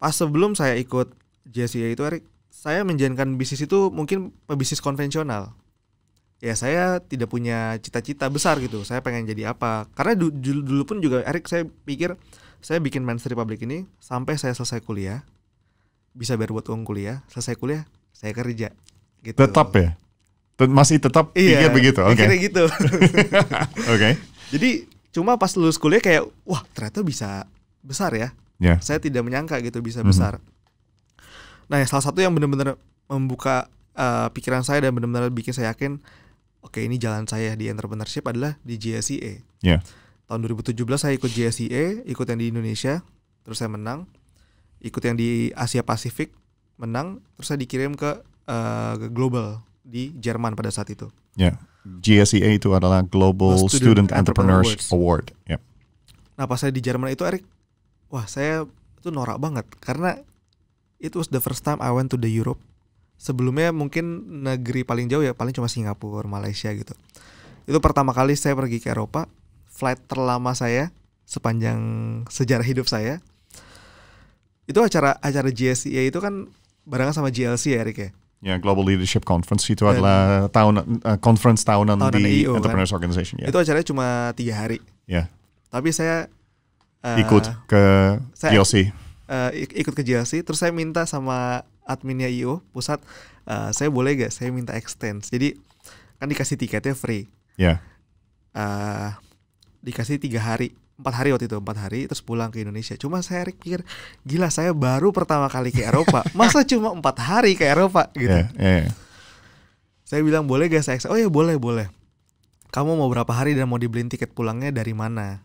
Pas sebelum saya ikut JCA itu Erik, saya menjalankan bisnis itu mungkin pebisnis konvensional. Ya saya tidak punya cita-cita besar gitu. Saya pengen jadi apa? Karena dulu, dulu pun juga Erik saya pikir saya bikin Man's Republic ini sampai saya selesai kuliah bisa bayar buat uang kuliah, selesai kuliah saya kerja. Gitu. Tetap ya? masih tetap iya, pikir begitu. Oke. Okay. gitu. (laughs) okay. Jadi cuma pas lulus kuliah kayak wah ternyata bisa besar ya yeah. saya tidak menyangka gitu bisa mm-hmm. besar nah salah satu yang benar-benar membuka uh, pikiran saya dan benar-benar bikin saya yakin oke okay, ini jalan saya di entrepreneurship adalah di GSEA ya. yeah. tahun 2017 saya ikut GSEA ikut yang di Indonesia terus saya menang ikut yang di Asia Pasifik menang terus saya dikirim ke uh, global di Jerman pada saat itu. Ya, yeah. GSEA itu adalah Global Student, Student Entrepreneurs Award. Award. Ya. Yep. Nah, pas saya di Jerman itu Erik wah saya itu norak banget karena it was the first time I went to the Europe. Sebelumnya mungkin negeri paling jauh ya paling cuma Singapura, Malaysia gitu. Itu pertama kali saya pergi ke Eropa, flight terlama saya sepanjang sejarah hidup saya. Itu acara acara ya itu kan barengan sama GLC ya Erik ya. Ya, yeah, Global Leadership Conference itu Dan, adalah tahun uh, conference tahunan, tahunan di EU, kan? Entrepreneurs kan? Organization. Yeah. Itu acaranya cuma tiga hari. Ya. Yeah. Tapi saya uh, ikut ke saya, GLC. Uh, eh, ikut ke GLC. Terus saya minta sama adminnya IO pusat, uh, saya boleh gak saya minta extend. Jadi kan dikasih tiketnya free. Ya. Yeah. Uh, dikasih tiga hari empat hari waktu itu empat hari terus pulang ke Indonesia cuma saya pikir gila saya baru pertama kali ke Eropa (laughs) masa cuma empat hari ke Eropa ya, gitu yeah, yeah. saya bilang boleh gak saya oh ya boleh boleh kamu mau berapa hari dan mau dibeliin tiket pulangnya dari mana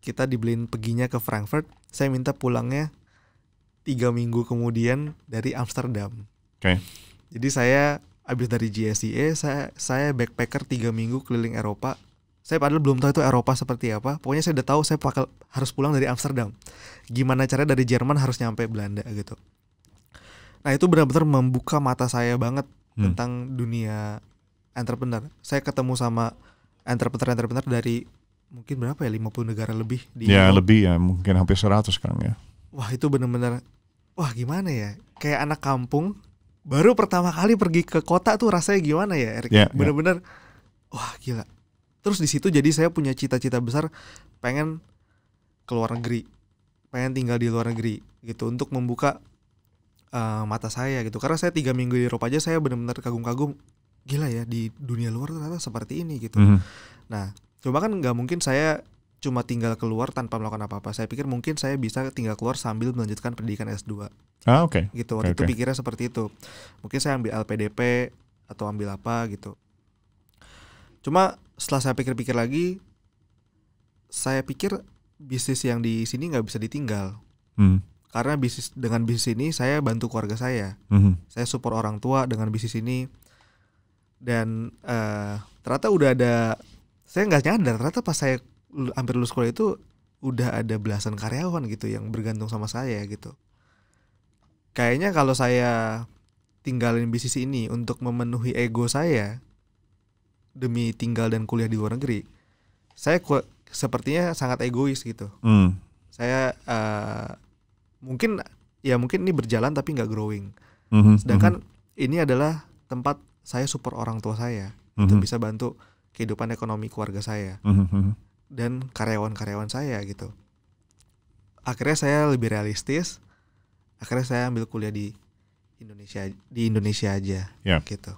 kita dibeliin peginya ke Frankfurt saya minta pulangnya tiga minggu kemudian dari Amsterdam okay. jadi saya abis dari GSEA saya saya backpacker tiga minggu keliling Eropa saya padahal belum tahu itu Eropa seperti apa pokoknya saya udah tahu saya bakal harus pulang dari Amsterdam gimana caranya dari Jerman harus nyampe Belanda gitu nah itu benar-benar membuka mata saya banget hmm. tentang dunia entrepreneur saya ketemu sama entrepreneur entrepreneur dari mungkin berapa ya 50 negara lebih di Ya, Europe. lebih ya, mungkin hampir 100 sekarang ya. Wah, itu bener-bener wah gimana ya? Kayak anak kampung baru pertama kali pergi ke kota tuh rasanya gimana ya, Erik? Yeah, ya. bener-bener yeah. wah gila. Terus di situ jadi saya punya cita-cita besar pengen ke luar negeri. Pengen tinggal di luar negeri gitu untuk membuka uh, mata saya gitu. Karena saya tiga minggu di Eropa aja saya benar-benar kagum-kagum gila ya di dunia luar ternyata seperti ini gitu. Mm -hmm. Nah, Cuma kan nggak mungkin saya cuma tinggal keluar tanpa melakukan apa-apa. Saya pikir mungkin saya bisa tinggal keluar sambil melanjutkan pendidikan S2. Ah, oke. Okay. Gitu. Waktu okay, itu okay. pikirnya seperti itu. Mungkin saya ambil LPDP atau ambil apa gitu. Cuma setelah saya pikir-pikir lagi, saya pikir bisnis yang di sini nggak bisa ditinggal. Hmm. Karena bisnis dengan bisnis ini saya bantu keluarga saya. Hmm. Saya support orang tua dengan bisnis ini. Dan uh, ternyata udah ada saya nggak nyadar ternyata pas saya hampir lulus sekolah itu udah ada belasan karyawan gitu yang bergantung sama saya gitu kayaknya kalau saya tinggalin bisnis ini untuk memenuhi ego saya demi tinggal dan kuliah di luar negeri saya sepertinya sangat egois gitu hmm. saya uh, mungkin ya mungkin ini berjalan tapi nggak growing mm -hmm, sedangkan mm -hmm. ini adalah tempat saya support orang tua saya mm -hmm. untuk bisa bantu kehidupan ekonomi keluarga saya mm-hmm. dan karyawan-karyawan saya gitu. Akhirnya saya lebih realistis. Akhirnya saya ambil kuliah di Indonesia di Indonesia aja yeah. gitu.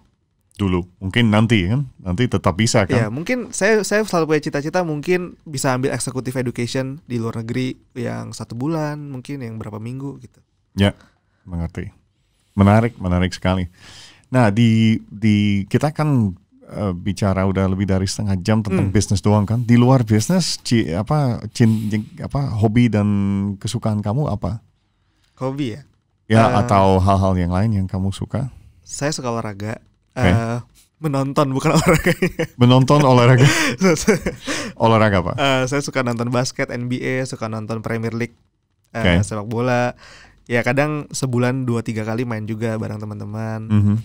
Dulu mungkin nanti kan nanti tetap bisa kan? yeah, mungkin saya saya selalu punya cita-cita mungkin bisa ambil executive education di luar negeri yang satu bulan mungkin yang berapa minggu gitu. Ya yeah, mengerti menarik menarik sekali. Nah di di kita kan Eh, bicara udah lebih dari setengah jam tentang hmm. bisnis doang kan. Di luar bisnis, ci, apa cin, cin, apa hobi dan kesukaan kamu apa? Hobi ya. Ya uh, atau hal-hal yang lain yang kamu suka? Saya suka olahraga. Okay. Uh, eh, menonton bukan (laughs) olahraga. Menonton olahraga. (laughs) olahraga apa? Uh, saya suka nonton basket NBA, suka nonton Premier League, uh, okay. sepak bola. Ya kadang sebulan dua tiga kali main juga bareng teman-teman. Mm -hmm.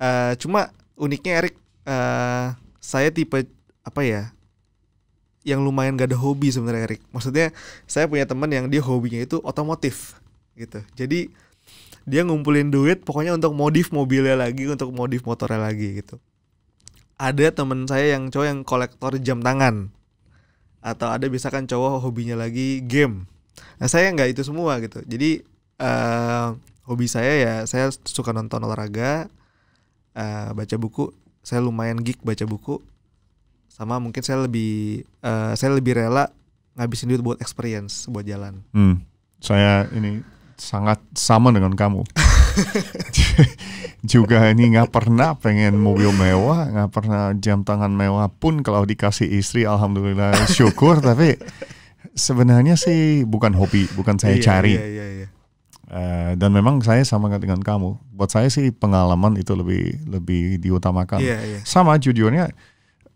uh, cuma uniknya Erik uh, saya tipe apa ya yang lumayan gak ada hobi sebenarnya Erik. Maksudnya saya punya teman yang dia hobinya itu otomotif gitu. Jadi dia ngumpulin duit pokoknya untuk modif mobilnya lagi, untuk modif motornya lagi gitu. Ada teman saya yang cowok yang kolektor jam tangan. Atau ada misalkan cowok hobinya lagi game. Nah, saya nggak itu semua gitu. Jadi uh, hobi saya ya saya suka nonton olahraga, uh, baca buku saya lumayan geek baca buku sama mungkin saya lebih uh, saya lebih rela ngabisin duit buat experience buat jalan. Hmm. Saya ini sangat sama dengan kamu. (laughs) juga ini nggak pernah pengen mobil mewah, nggak pernah jam tangan mewah pun kalau dikasih istri alhamdulillah syukur tapi sebenarnya sih bukan hobi, bukan saya iya, cari. Iya, iya, iya. Eh, dan memang saya sama dengan kamu. Buat saya sih pengalaman itu lebih lebih diutamakan. Yeah, yeah. Sama jujurnya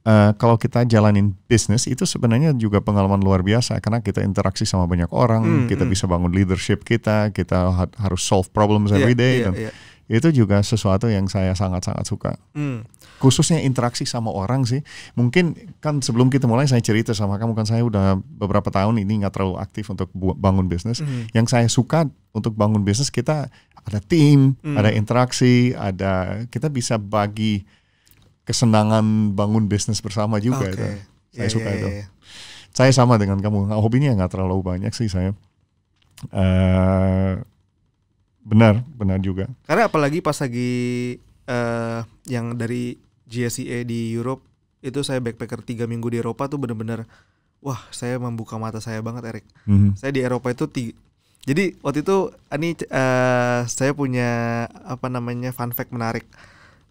uh, kalau kita jalanin bisnis itu sebenarnya juga pengalaman luar biasa karena kita interaksi sama banyak orang, mm, kita mm. bisa bangun leadership kita, kita ha harus solve problems iya, every yeah, day yeah, dan yeah. itu juga sesuatu yang saya sangat-sangat suka. Mm khususnya interaksi sama orang sih. Mungkin kan sebelum kita mulai saya cerita sama kamu kan saya udah beberapa tahun ini nggak terlalu aktif untuk bangun bisnis. Mm. Yang saya suka untuk bangun bisnis kita ada tim, mm. ada interaksi, ada kita bisa bagi kesenangan bangun bisnis bersama juga okay. itu. Iya, saya yeah, suka yeah, itu. Yeah, yeah. Saya sama dengan kamu. Nah, hobinya nggak terlalu banyak sih saya. Uh, benar, benar juga. Karena apalagi pas lagi uh, yang dari GSEA di Europe itu saya backpacker tiga minggu di Eropa tuh bener-bener wah saya membuka mata saya banget Erik. Mm-hmm. Saya di Eropa itu tiga, jadi waktu itu ini uh, saya punya apa namanya fun fact menarik.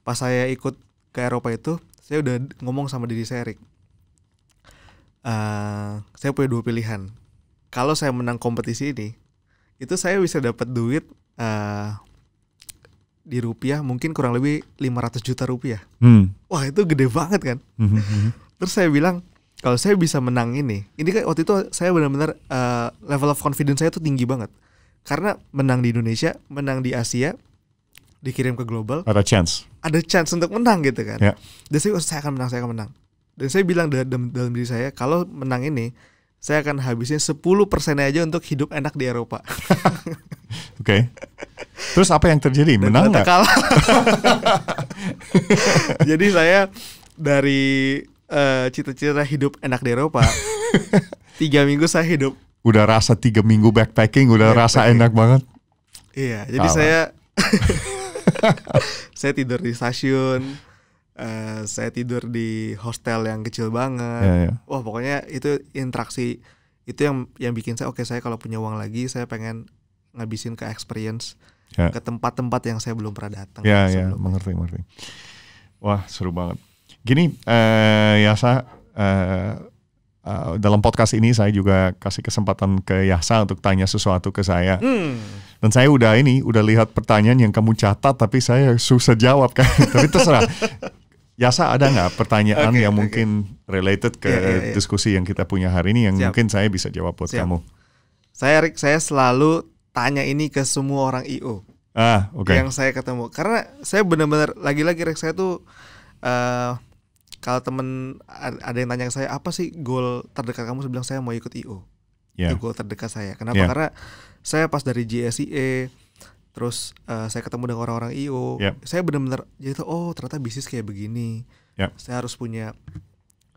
Pas saya ikut ke Eropa itu saya udah ngomong sama diri saya Erik. Uh, eh, saya punya dua pilihan. Kalau saya menang kompetisi ini, itu saya bisa dapat duit uh, di rupiah mungkin kurang lebih 500 juta rupiah. Hmm. Wah itu gede banget kan. Hmm, hmm, hmm. Terus saya bilang kalau saya bisa menang ini, ini kan waktu itu saya benar-benar uh, level of confidence saya tuh tinggi banget. Karena menang di Indonesia, menang di Asia, dikirim ke global. Ada chance. Ada chance untuk menang gitu kan. Yeah. Dan saya, oh, saya akan menang, saya akan menang. Dan saya bilang dalam, dalam diri saya kalau menang ini saya akan habisin 10% aja untuk hidup enak di Eropa. (laughs) Oke. okay. Terus apa yang terjadi? Menang nggak? (laughs) Jadi saya dari cita eh, cita-cita hidup enak di Eropa, (laughs) tiga minggu saya hidup. Udah rasa tiga minggu backpacking, udah backpacking. rasa enak banget. Iya, jadi Kalah. saya saya tidur di stasiun uh, saya tidur di hostel yang kecil banget yeah, yeah. wah pokoknya itu interaksi itu yang yang bikin saya oke okay, saya kalau punya uang lagi saya pengen ngabisin ke experience yeah. ke tempat-tempat yang saya belum pernah datang yeah, ya yeah, ya, mengerti mengerti wah seru banget gini uh, Yasa uh, uh, dalam podcast ini saya juga kasih kesempatan ke Yasa untuk tanya sesuatu ke saya. Hmm. Dan saya udah ini, udah lihat pertanyaan yang kamu catat tapi saya susah jawab kan. (laughs) tapi terserah. Yasa ada nggak pertanyaan okay, yang okay. mungkin related ke yeah, yeah, yeah. diskusi yang kita punya hari ini yang Siap. mungkin saya bisa jawab buat Siap. kamu? Saya Rick, saya selalu tanya ini ke semua orang IO. Ah, Okay. Yang saya ketemu karena saya benar-benar lagi-lagi Rick saya tuh uh, kalau temen ada yang tanya ke saya apa sih goal terdekat kamu? sebelum saya mau ikut IO. Yeah. Itu goal terdekat saya. Kenapa? Yeah. Karena saya pas dari GSIE terus uh, saya ketemu dengan orang-orang IO yep. Ya. saya benar-benar jadi tuh oh ternyata bisnis kayak begini yep. Ya. saya harus punya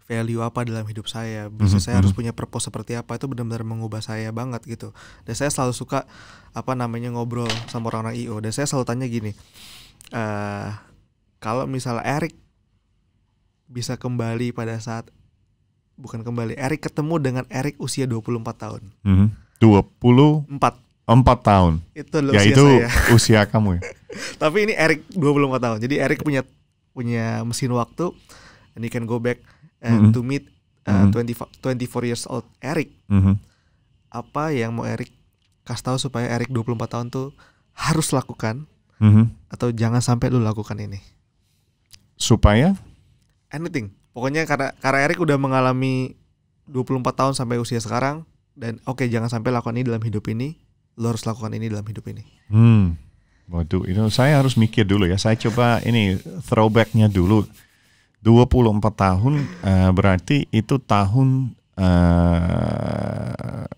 value apa dalam hidup saya mhm, bisnis mm -hmm. saya harus mhm. punya purpose seperti apa itu benar-benar mengubah saya banget gitu dan saya selalu suka apa namanya ngobrol sama orang-orang IO dan saya selalu tanya gini uh, kalau misalnya Eric bisa kembali pada saat bukan kembali Eric ketemu dengan Eric usia 24 tahun mm -hmm. 24 Empat tahun. Itu usia ya, ya itu saya. usia kamu ya. (laughs) Tapi ini Eric 24 tahun. Jadi Eric punya punya mesin waktu and he can go back and uh, mm -hmm. to meet uh, mm -hmm. 24 years old Eric. Mm -hmm. Apa yang mau Eric kasih tahu supaya Eric 24 tahun tuh harus lakukan mm -hmm. atau jangan sampai lu lakukan ini. Supaya anything. Pokoknya karena karena Eric udah mengalami 24 tahun sampai usia sekarang dan oke okay, jangan sampai lakukan ini dalam hidup ini lo harus lakukan ini dalam hidup ini. Hmm. Waduh, itu saya harus mikir dulu ya. Saya coba ini throwbacknya dulu. 24 tahun uh, berarti itu tahun uh,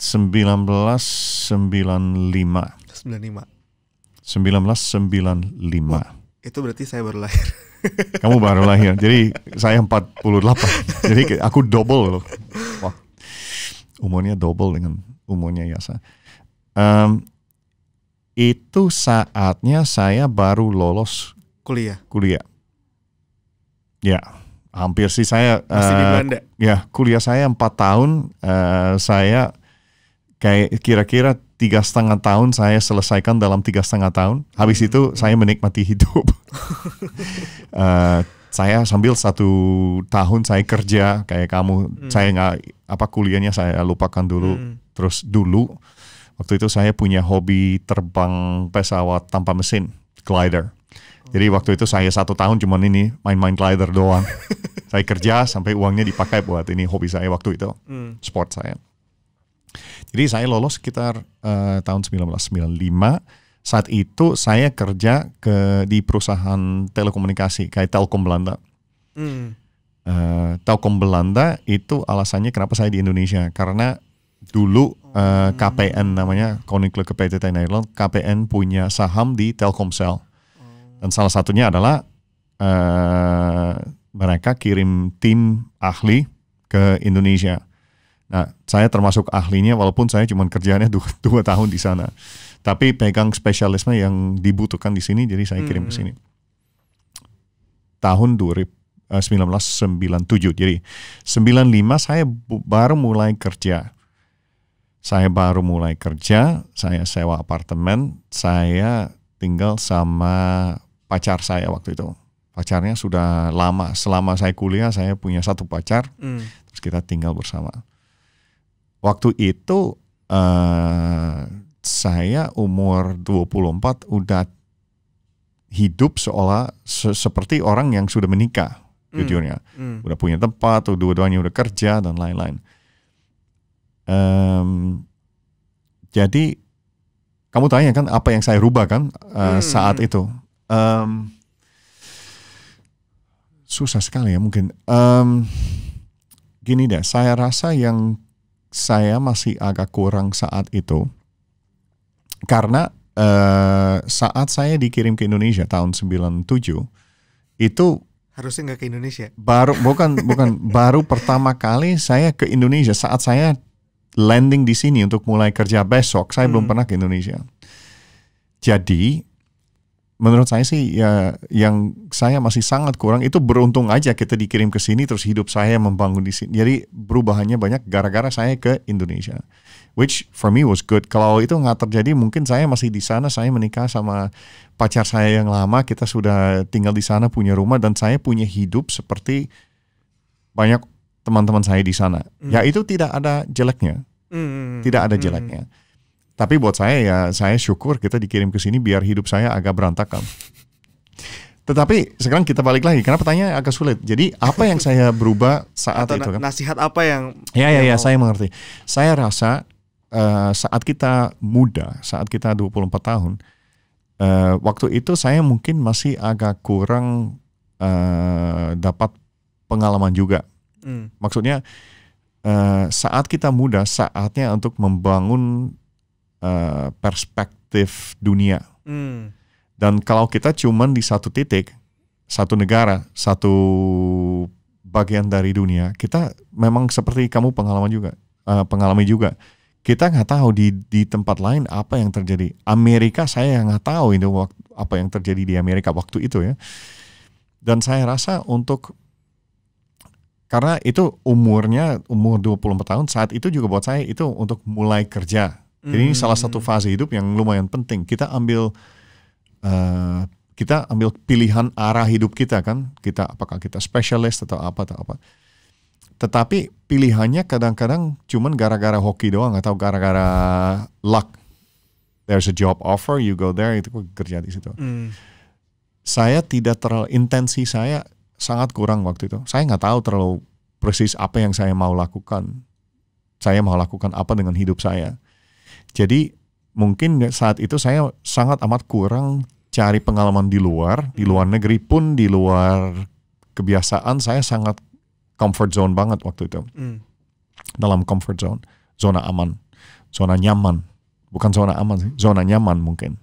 1995. 95. 1995. Oh, itu berarti saya baru lahir. (laughs) Kamu baru lahir. Jadi saya 48. Jadi aku double loh. Wah. Umurnya double dengan umurnya saya. Um, itu saatnya saya baru lolos kuliah. Kuliah. Ya, hampir sih saya masih uh, di eh, Belanda. Ya, kuliah saya empat tahun. Uh, saya kayak kira-kira tiga setengah tahun saya selesaikan dalam tiga setengah tahun. Habis hmm. itu saya menikmati hidup. uh, (laughs) saya sambil satu tahun saya kerja kayak kamu, hmm. saya nggak apa kuliahnya saya lupakan dulu. Hmm. Terus dulu waktu itu saya punya hobi terbang pesawat tanpa mesin, glider. Jadi waktu itu saya satu tahun cuma ini main-main glider doang. (laughs) saya kerja sampai uangnya dipakai buat ini hobi saya waktu itu, hmm. sport saya. Jadi saya lolos sekitar uh, tahun 1995. Saat itu saya kerja ke di perusahaan telekomunikasi kayak Telkom Belanda. Hmm. Uh, Telkom Belanda itu alasannya kenapa saya di Indonesia karena dulu uh, eh, KPN namanya Koninklijke PTT Nederland KPN punya saham di Telkomsel dan salah satunya adalah uh, mereka kirim tim ahli ke Indonesia nah saya termasuk ahlinya walaupun saya cuma kerjanya (laughs) dua, dua tahun di sana tapi pegang spesialisme yang dibutuhkan di sini jadi saya kirim ke hmm. sini tahun 2000 1997. Eh, jadi 95 saya baru mulai kerja. Saya baru mulai kerja, saya sewa apartemen, saya tinggal sama pacar saya waktu itu. Pacarnya sudah lama, selama saya kuliah saya punya satu pacar, mm. terus kita tinggal bersama. Waktu itu uh, saya umur 24 udah hidup seolah se seperti orang yang sudah menikah mm. jujurnya. Mm. Udah punya tempat, dua-duanya udah kerja dan lain-lain. Um, jadi kamu tanya kan apa yang saya rubah kan uh, hmm. saat itu. Um, susah sekali ya mungkin. Um, gini deh, saya rasa yang saya masih agak kurang saat itu karena uh, saat saya dikirim ke Indonesia tahun 97 itu harusnya nggak ke Indonesia baru bukan bukan baru pertama kali saya ke Indonesia saat saya landing di sini untuk mulai kerja besok. Saya hmm. belum pernah ke Indonesia. Jadi menurut saya sih ya yang saya masih sangat kurang itu beruntung aja kita dikirim ke sini terus hidup saya membangun di sini. Jadi perubahannya banyak gara-gara saya ke Indonesia. Which for me was good. Kalau itu nggak terjadi mungkin saya masih di sana, saya menikah sama pacar saya yang lama, kita sudah tinggal di sana punya rumah dan saya punya hidup seperti banyak teman-teman saya di sana. Mm. Ya itu tidak ada jeleknya, mm. tidak ada jeleknya. Mm. Tapi buat saya ya saya syukur kita dikirim ke sini biar hidup saya agak berantakan. Tetapi sekarang kita balik lagi karena pertanyaannya agak sulit. Jadi apa yang saya berubah saat Atau itu kan? Nasihat apa yang? Ya ya ya mau. saya mengerti. Saya rasa uh, saat kita muda, saat kita 24 tahun, uh, waktu itu saya mungkin masih agak kurang uh, dapat pengalaman juga Hmm. Maksudnya uh, saat kita muda saatnya untuk membangun uh, perspektif dunia. Hmm. Dan kalau kita cuman di satu titik, satu negara, satu bagian dari dunia, kita memang seperti kamu pengalaman juga, uh, pengalami juga. Kita nggak tahu di di tempat lain apa yang terjadi. Amerika saya nggak tahu itu apa yang terjadi di Amerika waktu itu ya. Dan saya rasa untuk karena itu umurnya umur 24 tahun saat itu juga buat saya itu untuk mulai kerja. Jadi hmm. ini salah satu hmm. fase hidup yang lumayan penting. Kita ambil uh, kita ambil pilihan arah hidup kita kan. Kita apakah kita spesialis atau apa atau apa. Tetapi pilihannya kadang-kadang cuman gara-gara hoki doang atau gara-gara luck. There's a job offer, you go there, itu kerja di situ. Mm. Saya tidak terlalu intensi saya sangat kurang waktu itu. Saya nggak tahu terlalu persis apa yang saya mau lakukan. Saya mau lakukan apa dengan hidup saya. Jadi mungkin saat itu saya sangat amat kurang cari pengalaman di luar, di luar hmm. negeri pun di luar kebiasaan saya sangat comfort zone banget waktu itu. Mm. Dalam comfort zone, zona aman, zona nyaman. Bukan zona aman sih, zona nyaman mungkin.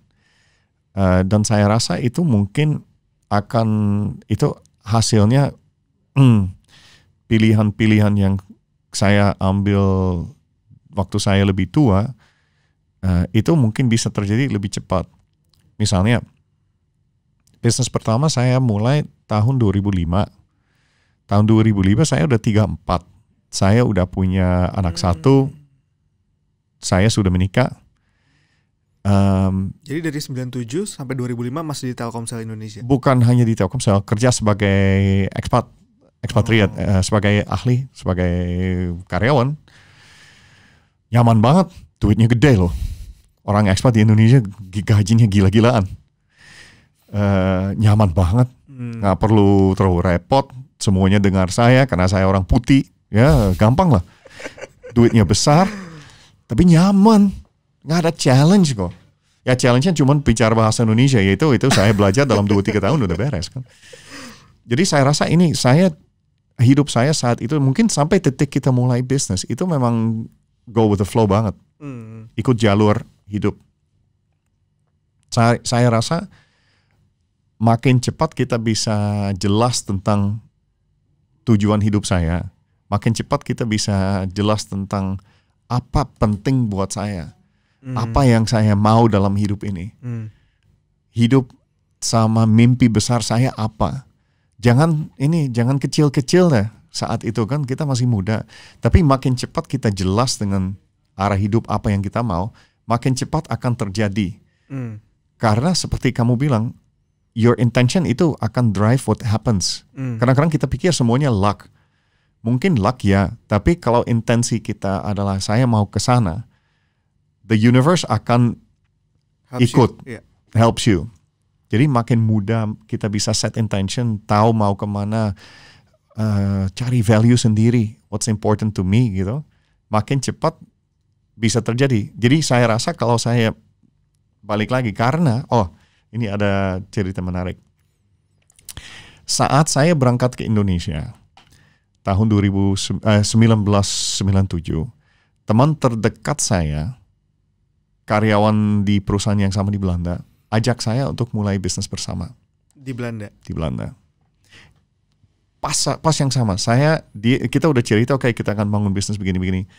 Uh, dan saya rasa itu mungkin akan itu hasilnya hmm, pilihan-pilihan yang saya ambil waktu saya lebih tua uh, itu mungkin bisa terjadi lebih cepat. Misalnya bisnis pertama saya mulai tahun 2005. Tahun 2005 saya udah 34. Saya udah punya anak hmm. satu. Saya sudah menikah. Um, Jadi dari 97 sampai 2005 masih di Telkomsel Indonesia. Bukan hanya di Telkomsel, kerja sebagai ekspat, ekspatriat, oh. eh, sebagai ahli, sebagai karyawan. Nyaman banget, duitnya gede loh. Orang ekspat di Indonesia gajinya gila-gilaan. Uh, nyaman banget, hmm. nggak perlu terlalu repot. Semuanya dengar saya karena saya orang putih, ya gampang lah. Duitnya besar, tapi nyaman nggak ada challenge kok. Ya challenge-nya cuma bicara bahasa Indonesia, yaitu itu saya belajar dalam 2 tiga tahun udah beres kan. Jadi saya rasa ini saya hidup saya saat itu mungkin sampai titik kita mulai bisnis itu memang go with the flow banget, hmm. ikut jalur hidup. Saya, saya rasa makin cepat kita bisa jelas tentang tujuan hidup saya, makin cepat kita bisa jelas tentang apa penting buat saya mm. apa yang saya mau dalam hidup ini. Mm. Hidup sama mimpi besar saya apa. Jangan ini, jangan kecil-kecil deh saat itu kan kita masih muda. Tapi makin cepat kita jelas dengan arah hidup apa yang kita mau, makin cepat akan terjadi. Mm. Karena seperti kamu bilang, your intention itu akan drive what happens. karena hmm. Kadang-kadang kita pikir semuanya luck. Mungkin luck ya, tapi kalau intensi kita adalah saya mau ke sana, the universe akan helps ikut you. Yeah. helps you. Jadi makin mudah kita bisa set intention, tahu mau kemana, uh, cari value sendiri, what's important to me gitu. Makin cepat bisa terjadi. Jadi saya rasa kalau saya balik lagi karena oh ini ada cerita menarik. Saat saya berangkat ke Indonesia tahun eh, 1997, teman terdekat saya karyawan di perusahaan yang sama di Belanda ajak saya untuk mulai bisnis bersama di Belanda di Belanda pas pas yang sama saya di kita udah cerita oke okay, kita akan bangun bisnis begini-begini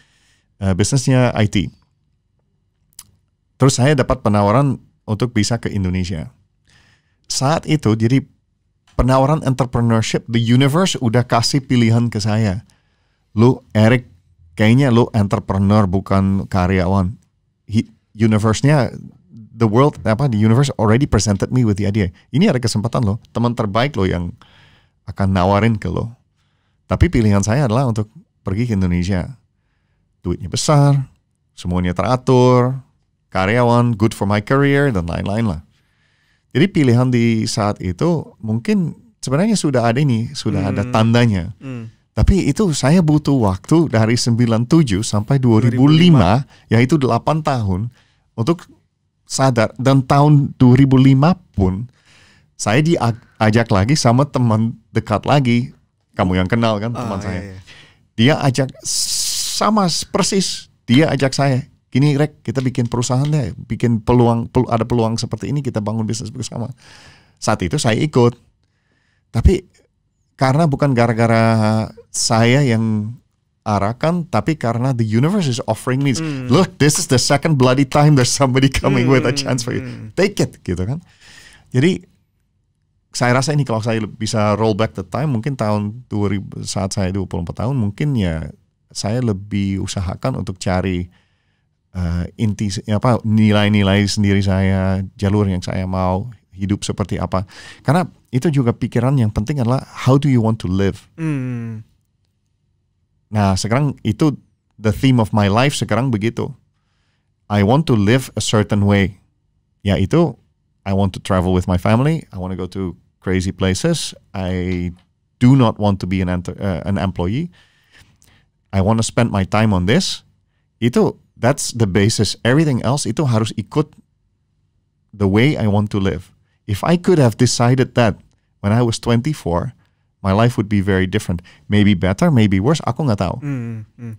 uh, bisnisnya IT terus saya dapat penawaran untuk bisa ke Indonesia saat itu jadi penawaran entrepreneurship the universe udah kasih pilihan ke saya lu Eric kayaknya lu entrepreneur bukan karyawan universe-nya the world apa the universe already presented me with the idea. Ini ada kesempatan loh, teman terbaik loh yang akan nawarin ke lo. Tapi pilihan saya adalah untuk pergi ke Indonesia. Duitnya besar, semuanya teratur, karyawan good for my career dan lain-lain lah. Jadi pilihan di saat itu mungkin sebenarnya sudah ada ini, sudah hmm. ada tandanya. Hmm tapi itu saya butuh waktu dari 97 sampai 2005, 2005. yaitu 8 tahun untuk sadar dan tahun 2005 pun saya diajak lagi sama teman dekat lagi, kamu yang kenal kan teman oh, saya. Iya, iya, Dia ajak sama persis, dia ajak saya. Gini Rek, kita bikin perusahaan deh, bikin peluang pelu, ada peluang seperti ini kita bangun bisnis bersama. Saat itu saya ikut. Tapi karena bukan gara-gara saya yang arahkan tapi karena the universe is offering me mm. look this is the second bloody time there's somebody coming mm. with a hmm. chance for you take it gitu kan jadi saya rasa ini kalau saya bisa roll back the time mungkin tahun 2000 saat saya 24 tahun mungkin ya saya lebih usahakan untuk cari uh, inti apa nilai-nilai sendiri saya jalur yang saya mau hidup seperti apa karena itu juga pikiran yang penting adalah how do you want to live mm Nah, sekarang itu the theme of my life sekarang begitu. I want to live a certain way. Yaitu I want to travel with my family. I want to go to crazy places. I do not want to be an uh, an employee. I want to spend my time on this. Itu that's the basis. Everything else itu harus ikut the way I want to live. If I could have decided that when I was 24, my life would be very different. Maybe better, maybe worse. Aku nggak tahu. Mm, mm.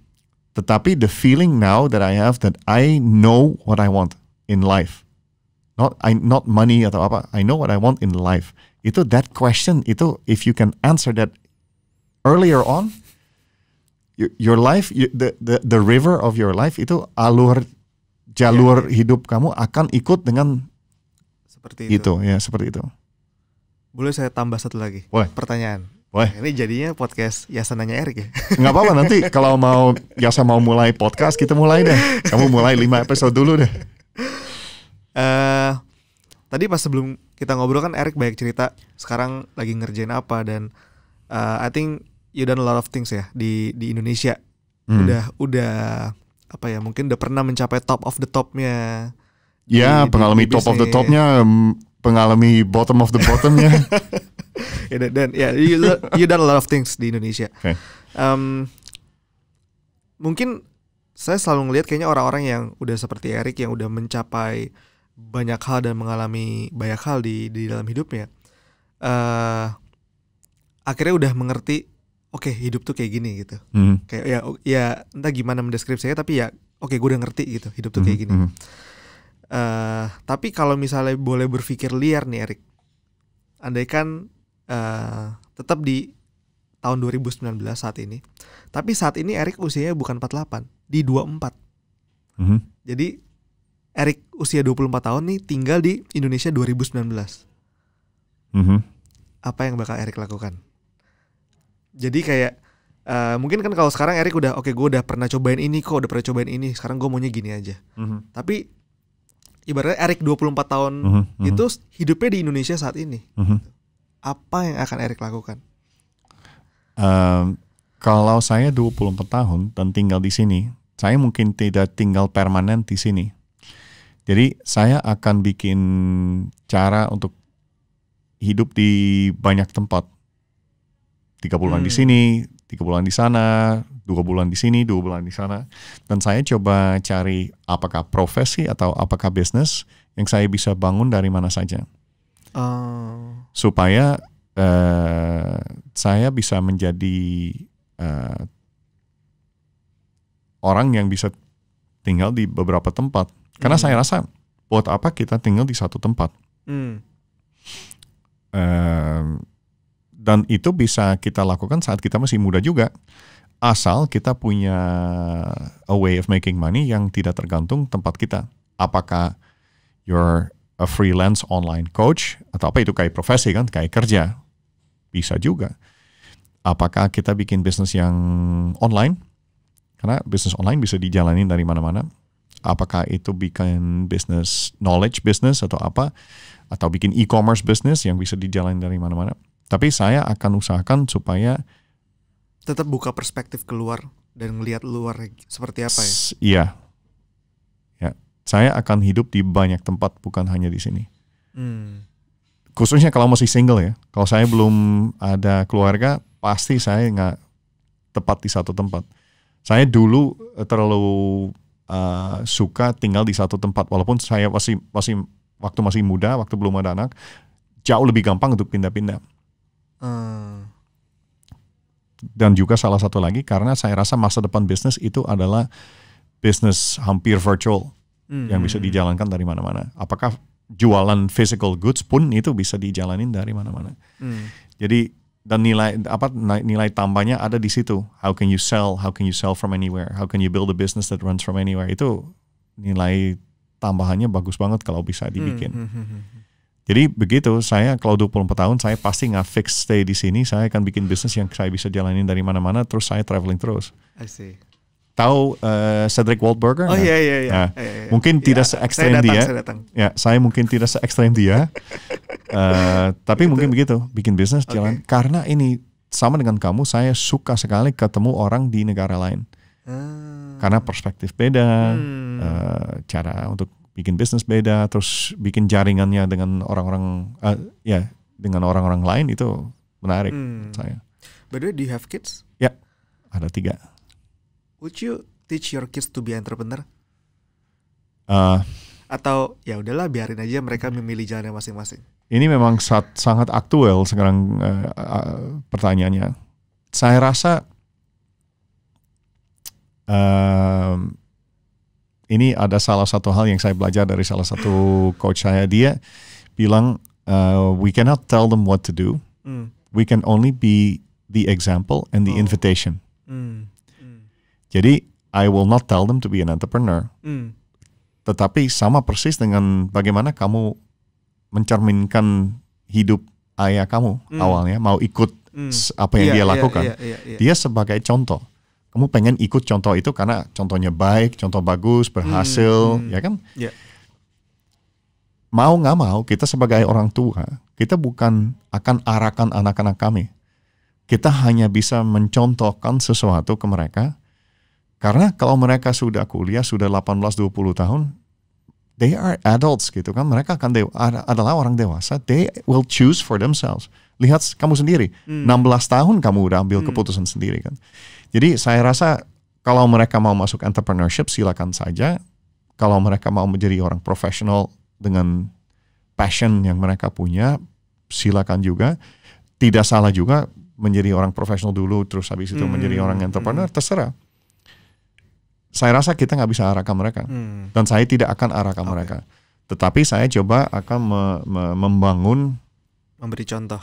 Tetapi the feeling now that I have that I know what I want in life, not I not money atau apa. I know what I want in life. Itu that question itu if you can answer that earlier on, you, your life you, the the the river of your life itu alur jalur yeah. hidup kamu akan ikut dengan seperti itu. itu ya seperti itu. Boleh saya tambah satu lagi? Boleh. Pertanyaan. Boleh. ini jadinya podcast Yasa nanya Erik ya. nggak apa-apa nanti (laughs) kalau mau Yasa mau mulai podcast kita mulai deh. Kamu mulai 5 episode dulu deh. Uh, tadi pas sebelum kita ngobrol kan Erik banyak cerita sekarang lagi ngerjain apa dan uh, I think you done a lot of things ya di di Indonesia. Hmm. Udah udah apa ya mungkin udah pernah mencapai top of the topnya. Ya, di, pengalami top of the topnya mm, pengalami bottom of the bottom ya. (laughs) yeah, dan ya yeah, you you done a lot of things di Indonesia. Okay. Um, mungkin saya selalu ngelihat kayaknya orang-orang yang udah seperti Erik yang udah mencapai banyak hal dan mengalami banyak hal di di dalam hidupnya. Uh, akhirnya udah mengerti oke okay, hidup tuh kayak gini gitu. Mm. Kayak ya ya entah gimana mendeskripsinya tapi ya oke okay, gue udah ngerti gitu hidup tuh mm. kayak hmm, gini. Mm. Uh, tapi kalau misalnya boleh berpikir liar nih Erik, andaikan uh, eh, tetap di tahun 2019 saat ini, tapi saat ini Erik usianya bukan 48, di 24. Mm -hmm. Jadi Erik usia 24 tahun nih tinggal di Indonesia 2019. Mm -hmm. Apa yang bakal Erik lakukan? Jadi kayak uh, mungkin kan kalau sekarang Erik udah oke okay, gue udah pernah cobain ini kok udah pernah cobain ini sekarang gue maunya gini aja. Mm -hmm. Tapi ibaratnya Erik 24 tahun uh mhm, -huh, mhm. itu hidupnya di Indonesia saat ini. Uh mhm. -huh. Apa yang akan Erik lakukan? Um, kalau saya 24 tahun dan tinggal di sini, saya mungkin tidak tinggal permanen di sini. Jadi saya akan bikin cara untuk hidup di banyak tempat. 30 bulan hmm. di sini, tiga bulan di sana, dua bulan di sini, dua bulan di sana. Dan saya coba cari apakah profesi atau apakah bisnis yang saya bisa bangun dari mana saja. Uh. Supaya uh, saya bisa menjadi uh, orang yang bisa tinggal di beberapa tempat. Karena mm. saya rasa buat apa kita tinggal di satu tempat. Mm dan itu bisa kita lakukan saat kita masih muda juga asal kita punya a way of making money yang tidak tergantung tempat kita. Apakah you're a freelance online coach atau apa itu kayak profesi kan, kayak kerja. Bisa juga. Apakah kita bikin bisnis yang online? Karena bisnis online bisa dijalanin dari mana-mana. Apakah itu bikin bisnis knowledge business atau apa? Atau bikin e-commerce business yang bisa dijalanin dari mana-mana? Tapi saya akan usahakan supaya tetap buka perspektif keluar dan melihat luar seperti apa ya? Iya. Ya, saya akan hidup di banyak tempat bukan hanya di sini. Hmm. Khususnya kalau masih single ya. Kalau saya belum ada keluarga, pasti saya nggak tepat di satu tempat. Saya dulu eh, terlalu uh, suka tinggal di satu tempat, walaupun saya masih masih waktu masih muda, waktu belum ada anak, jauh lebih gampang untuk pindah-pindah Eh. Dan juga salah satu lagi karena saya rasa masa depan bisnis itu adalah bisnis hampir virtual hmm. yang bisa hmm. dijalankan dari mana-mana. Apakah jualan physical goods pun itu bisa dijalanin dari mana-mana. Hmm. Jadi dan nilai apa nilai tambahnya ada di situ. How can you sell? How can you sell from anywhere? How can you build a business that runs from anywhere? Itu nilai tambahannya bagus banget kalau bisa dibikin. hmm. hmm, hmm jadi begitu, saya kalau 24 tahun saya pasti nggak fix stay di sini, saya akan bikin bisnis yang saya bisa jalanin dari mana-mana, terus saya traveling terus. I see. Tahu uh, Cedric Waldberger? Oh iya iya iya. Nah, iya iya iya. Mungkin tidak se extreme dia. Saya datang. Ya, saya mungkin tidak se extreme dia. uh, (laughs) tapi gitu. mungkin begitu, bikin bisnis okay. jalan. Karena ini sama dengan kamu, saya suka sekali ketemu orang di negara lain. Hmm. Karena perspektif beda, hmm. uh, cara untuk bikin bisnis beda, terus bikin jaringannya dengan orang-orang uh, ya dengan orang-orang lain itu menarik hmm. saya. By the way, do you have kids? Ya, ada tiga. Would you teach your kids to be entrepreneur? Uh, Atau ya udahlah biarin aja mereka memilih jalannya masing-masing. Ini memang saat, sangat aktual sekarang uh, uh, pertanyaannya. Saya rasa uh, ini ada salah satu hal yang saya belajar dari salah satu coach saya dia bilang uh, we cannot tell them what to do. Mm. We can only be the example and the oh. invitation. Mm. Mm. Jadi I will not tell them to be an entrepreneur. Mm. Tetapi sama persis dengan bagaimana kamu mencerminkan hidup ayah kamu mm. awalnya mau ikut mm. apa yang yeah, dia iya, lakukan. Yeah, yeah, yeah, yeah. Dia sebagai contoh kamu pengen ikut contoh itu karena contohnya baik, contoh bagus, hmm, berhasil, hmm, hmm. ya kan? Yeah. Mau nggak mau kita sebagai orang tua, kita bukan akan arahkan anak-anak kami. Kita hanya bisa mencontohkan sesuatu ke mereka karena kalau mereka sudah kuliah, sudah 18-20 tahun, they are adults gitu kan. Mereka akan dewa, adalah orang dewasa, they will choose for themselves. Lihat kamu sendiri, hmm. 16 tahun kamu udah ambil hmm. keputusan sendiri kan jadi saya rasa kalau mereka mau masuk entrepreneurship silakan saja. Kalau mereka mau menjadi orang profesional dengan passion yang mereka punya, silakan juga. Tidak salah juga menjadi orang profesional dulu, terus habis itu hmm. menjadi orang hmm. entrepreneur, hmm. terserah. Saya rasa kita nggak bisa arahkan mereka, hmm. dan saya tidak akan arahkan okay. mereka. Tetapi saya coba akan me me membangun, memberi contoh,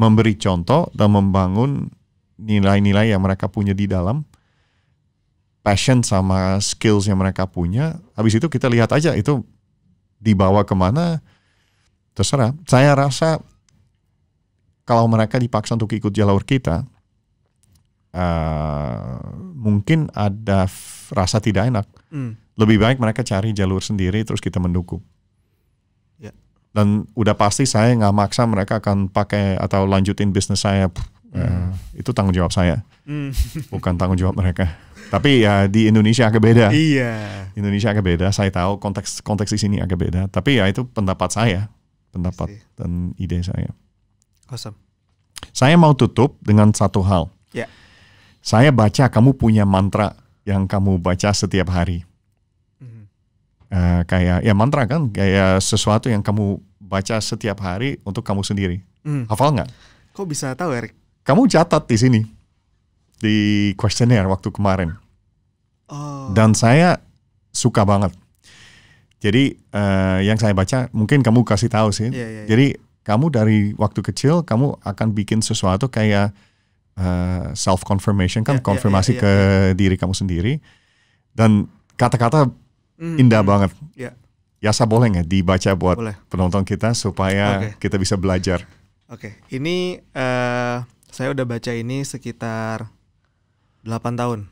memberi contoh dan membangun nilai-nilai yang mereka punya di dalam passion sama skills yang mereka punya habis itu kita lihat aja itu dibawa kemana terserah saya rasa kalau mereka dipaksa untuk ikut jalur kita uh, mungkin ada rasa tidak enak mm. lebih baik mereka cari jalur sendiri terus kita mendukung ya. dan udah pasti saya nggak maksa mereka akan pakai atau lanjutin bisnis saya Uh, itu tanggung jawab saya, mm. (laughs) bukan tanggung jawab mereka. Tapi ya di Indonesia agak beda. Iya. Indonesia agak beda. Saya tahu konteks konteks di sini agak beda. Tapi ya itu pendapat saya, pendapat dan ide saya. Awesome. Saya mau tutup dengan satu hal. Ya. Yeah. Saya baca kamu punya mantra yang kamu baca setiap hari. Mm-hmm. Uh, kayak ya mantra kan kayak sesuatu yang kamu baca setiap hari untuk kamu sendiri. Mm. Hafal nggak? Kok bisa tahu Erik? Kamu catat di sini di kuesioner waktu kemarin. Oh. Dan saya suka banget. Jadi uh, yang saya baca mungkin kamu kasih tahu sih. Yeah, yeah, yeah. Jadi kamu dari waktu kecil kamu akan bikin sesuatu kayak uh, eh, self confirmation kan yeah, iya, konfirmasi yeah, yeah, yeah, yeah. ke iya. diri kamu sendiri dan kata-kata mm, indah mm, banget. Yeah. saya boleh nggak dibaca buat boleh. penonton kita supaya okay. kita bisa belajar. Oke, okay. ini uh, saya udah baca ini sekitar 8 tahun.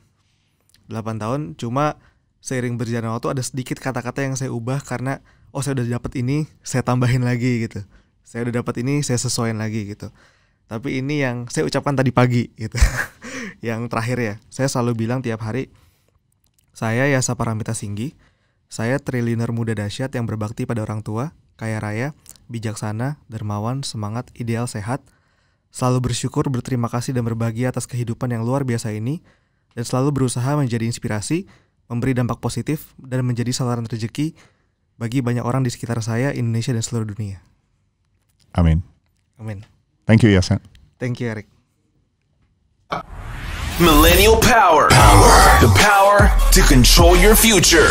8 tahun cuma seiring berjalan waktu ada sedikit kata-kata yang saya ubah karena oh saya udah dapat ini, saya tambahin lagi gitu. Saya udah dapat ini, saya sesuaiin lagi gitu. Tapi ini yang saya ucapkan tadi pagi gitu. (laughs) yang terakhir ya. Saya selalu bilang tiap hari saya Yasa Paramita Singgi. Saya triliuner muda dahsyat yang berbakti pada orang tua, kaya raya, bijaksana, dermawan, semangat, ideal, sehat, selalu bersyukur, berterima kasih dan berbagi atas kehidupan yang luar biasa ini dan selalu berusaha menjadi inspirasi, memberi dampak positif dan menjadi saluran rezeki bagi banyak orang di sekitar saya, Indonesia dan seluruh dunia. Amin. Amin. Thank you Yasin. Thank you Eric. Millennial power. power. The power to control your future.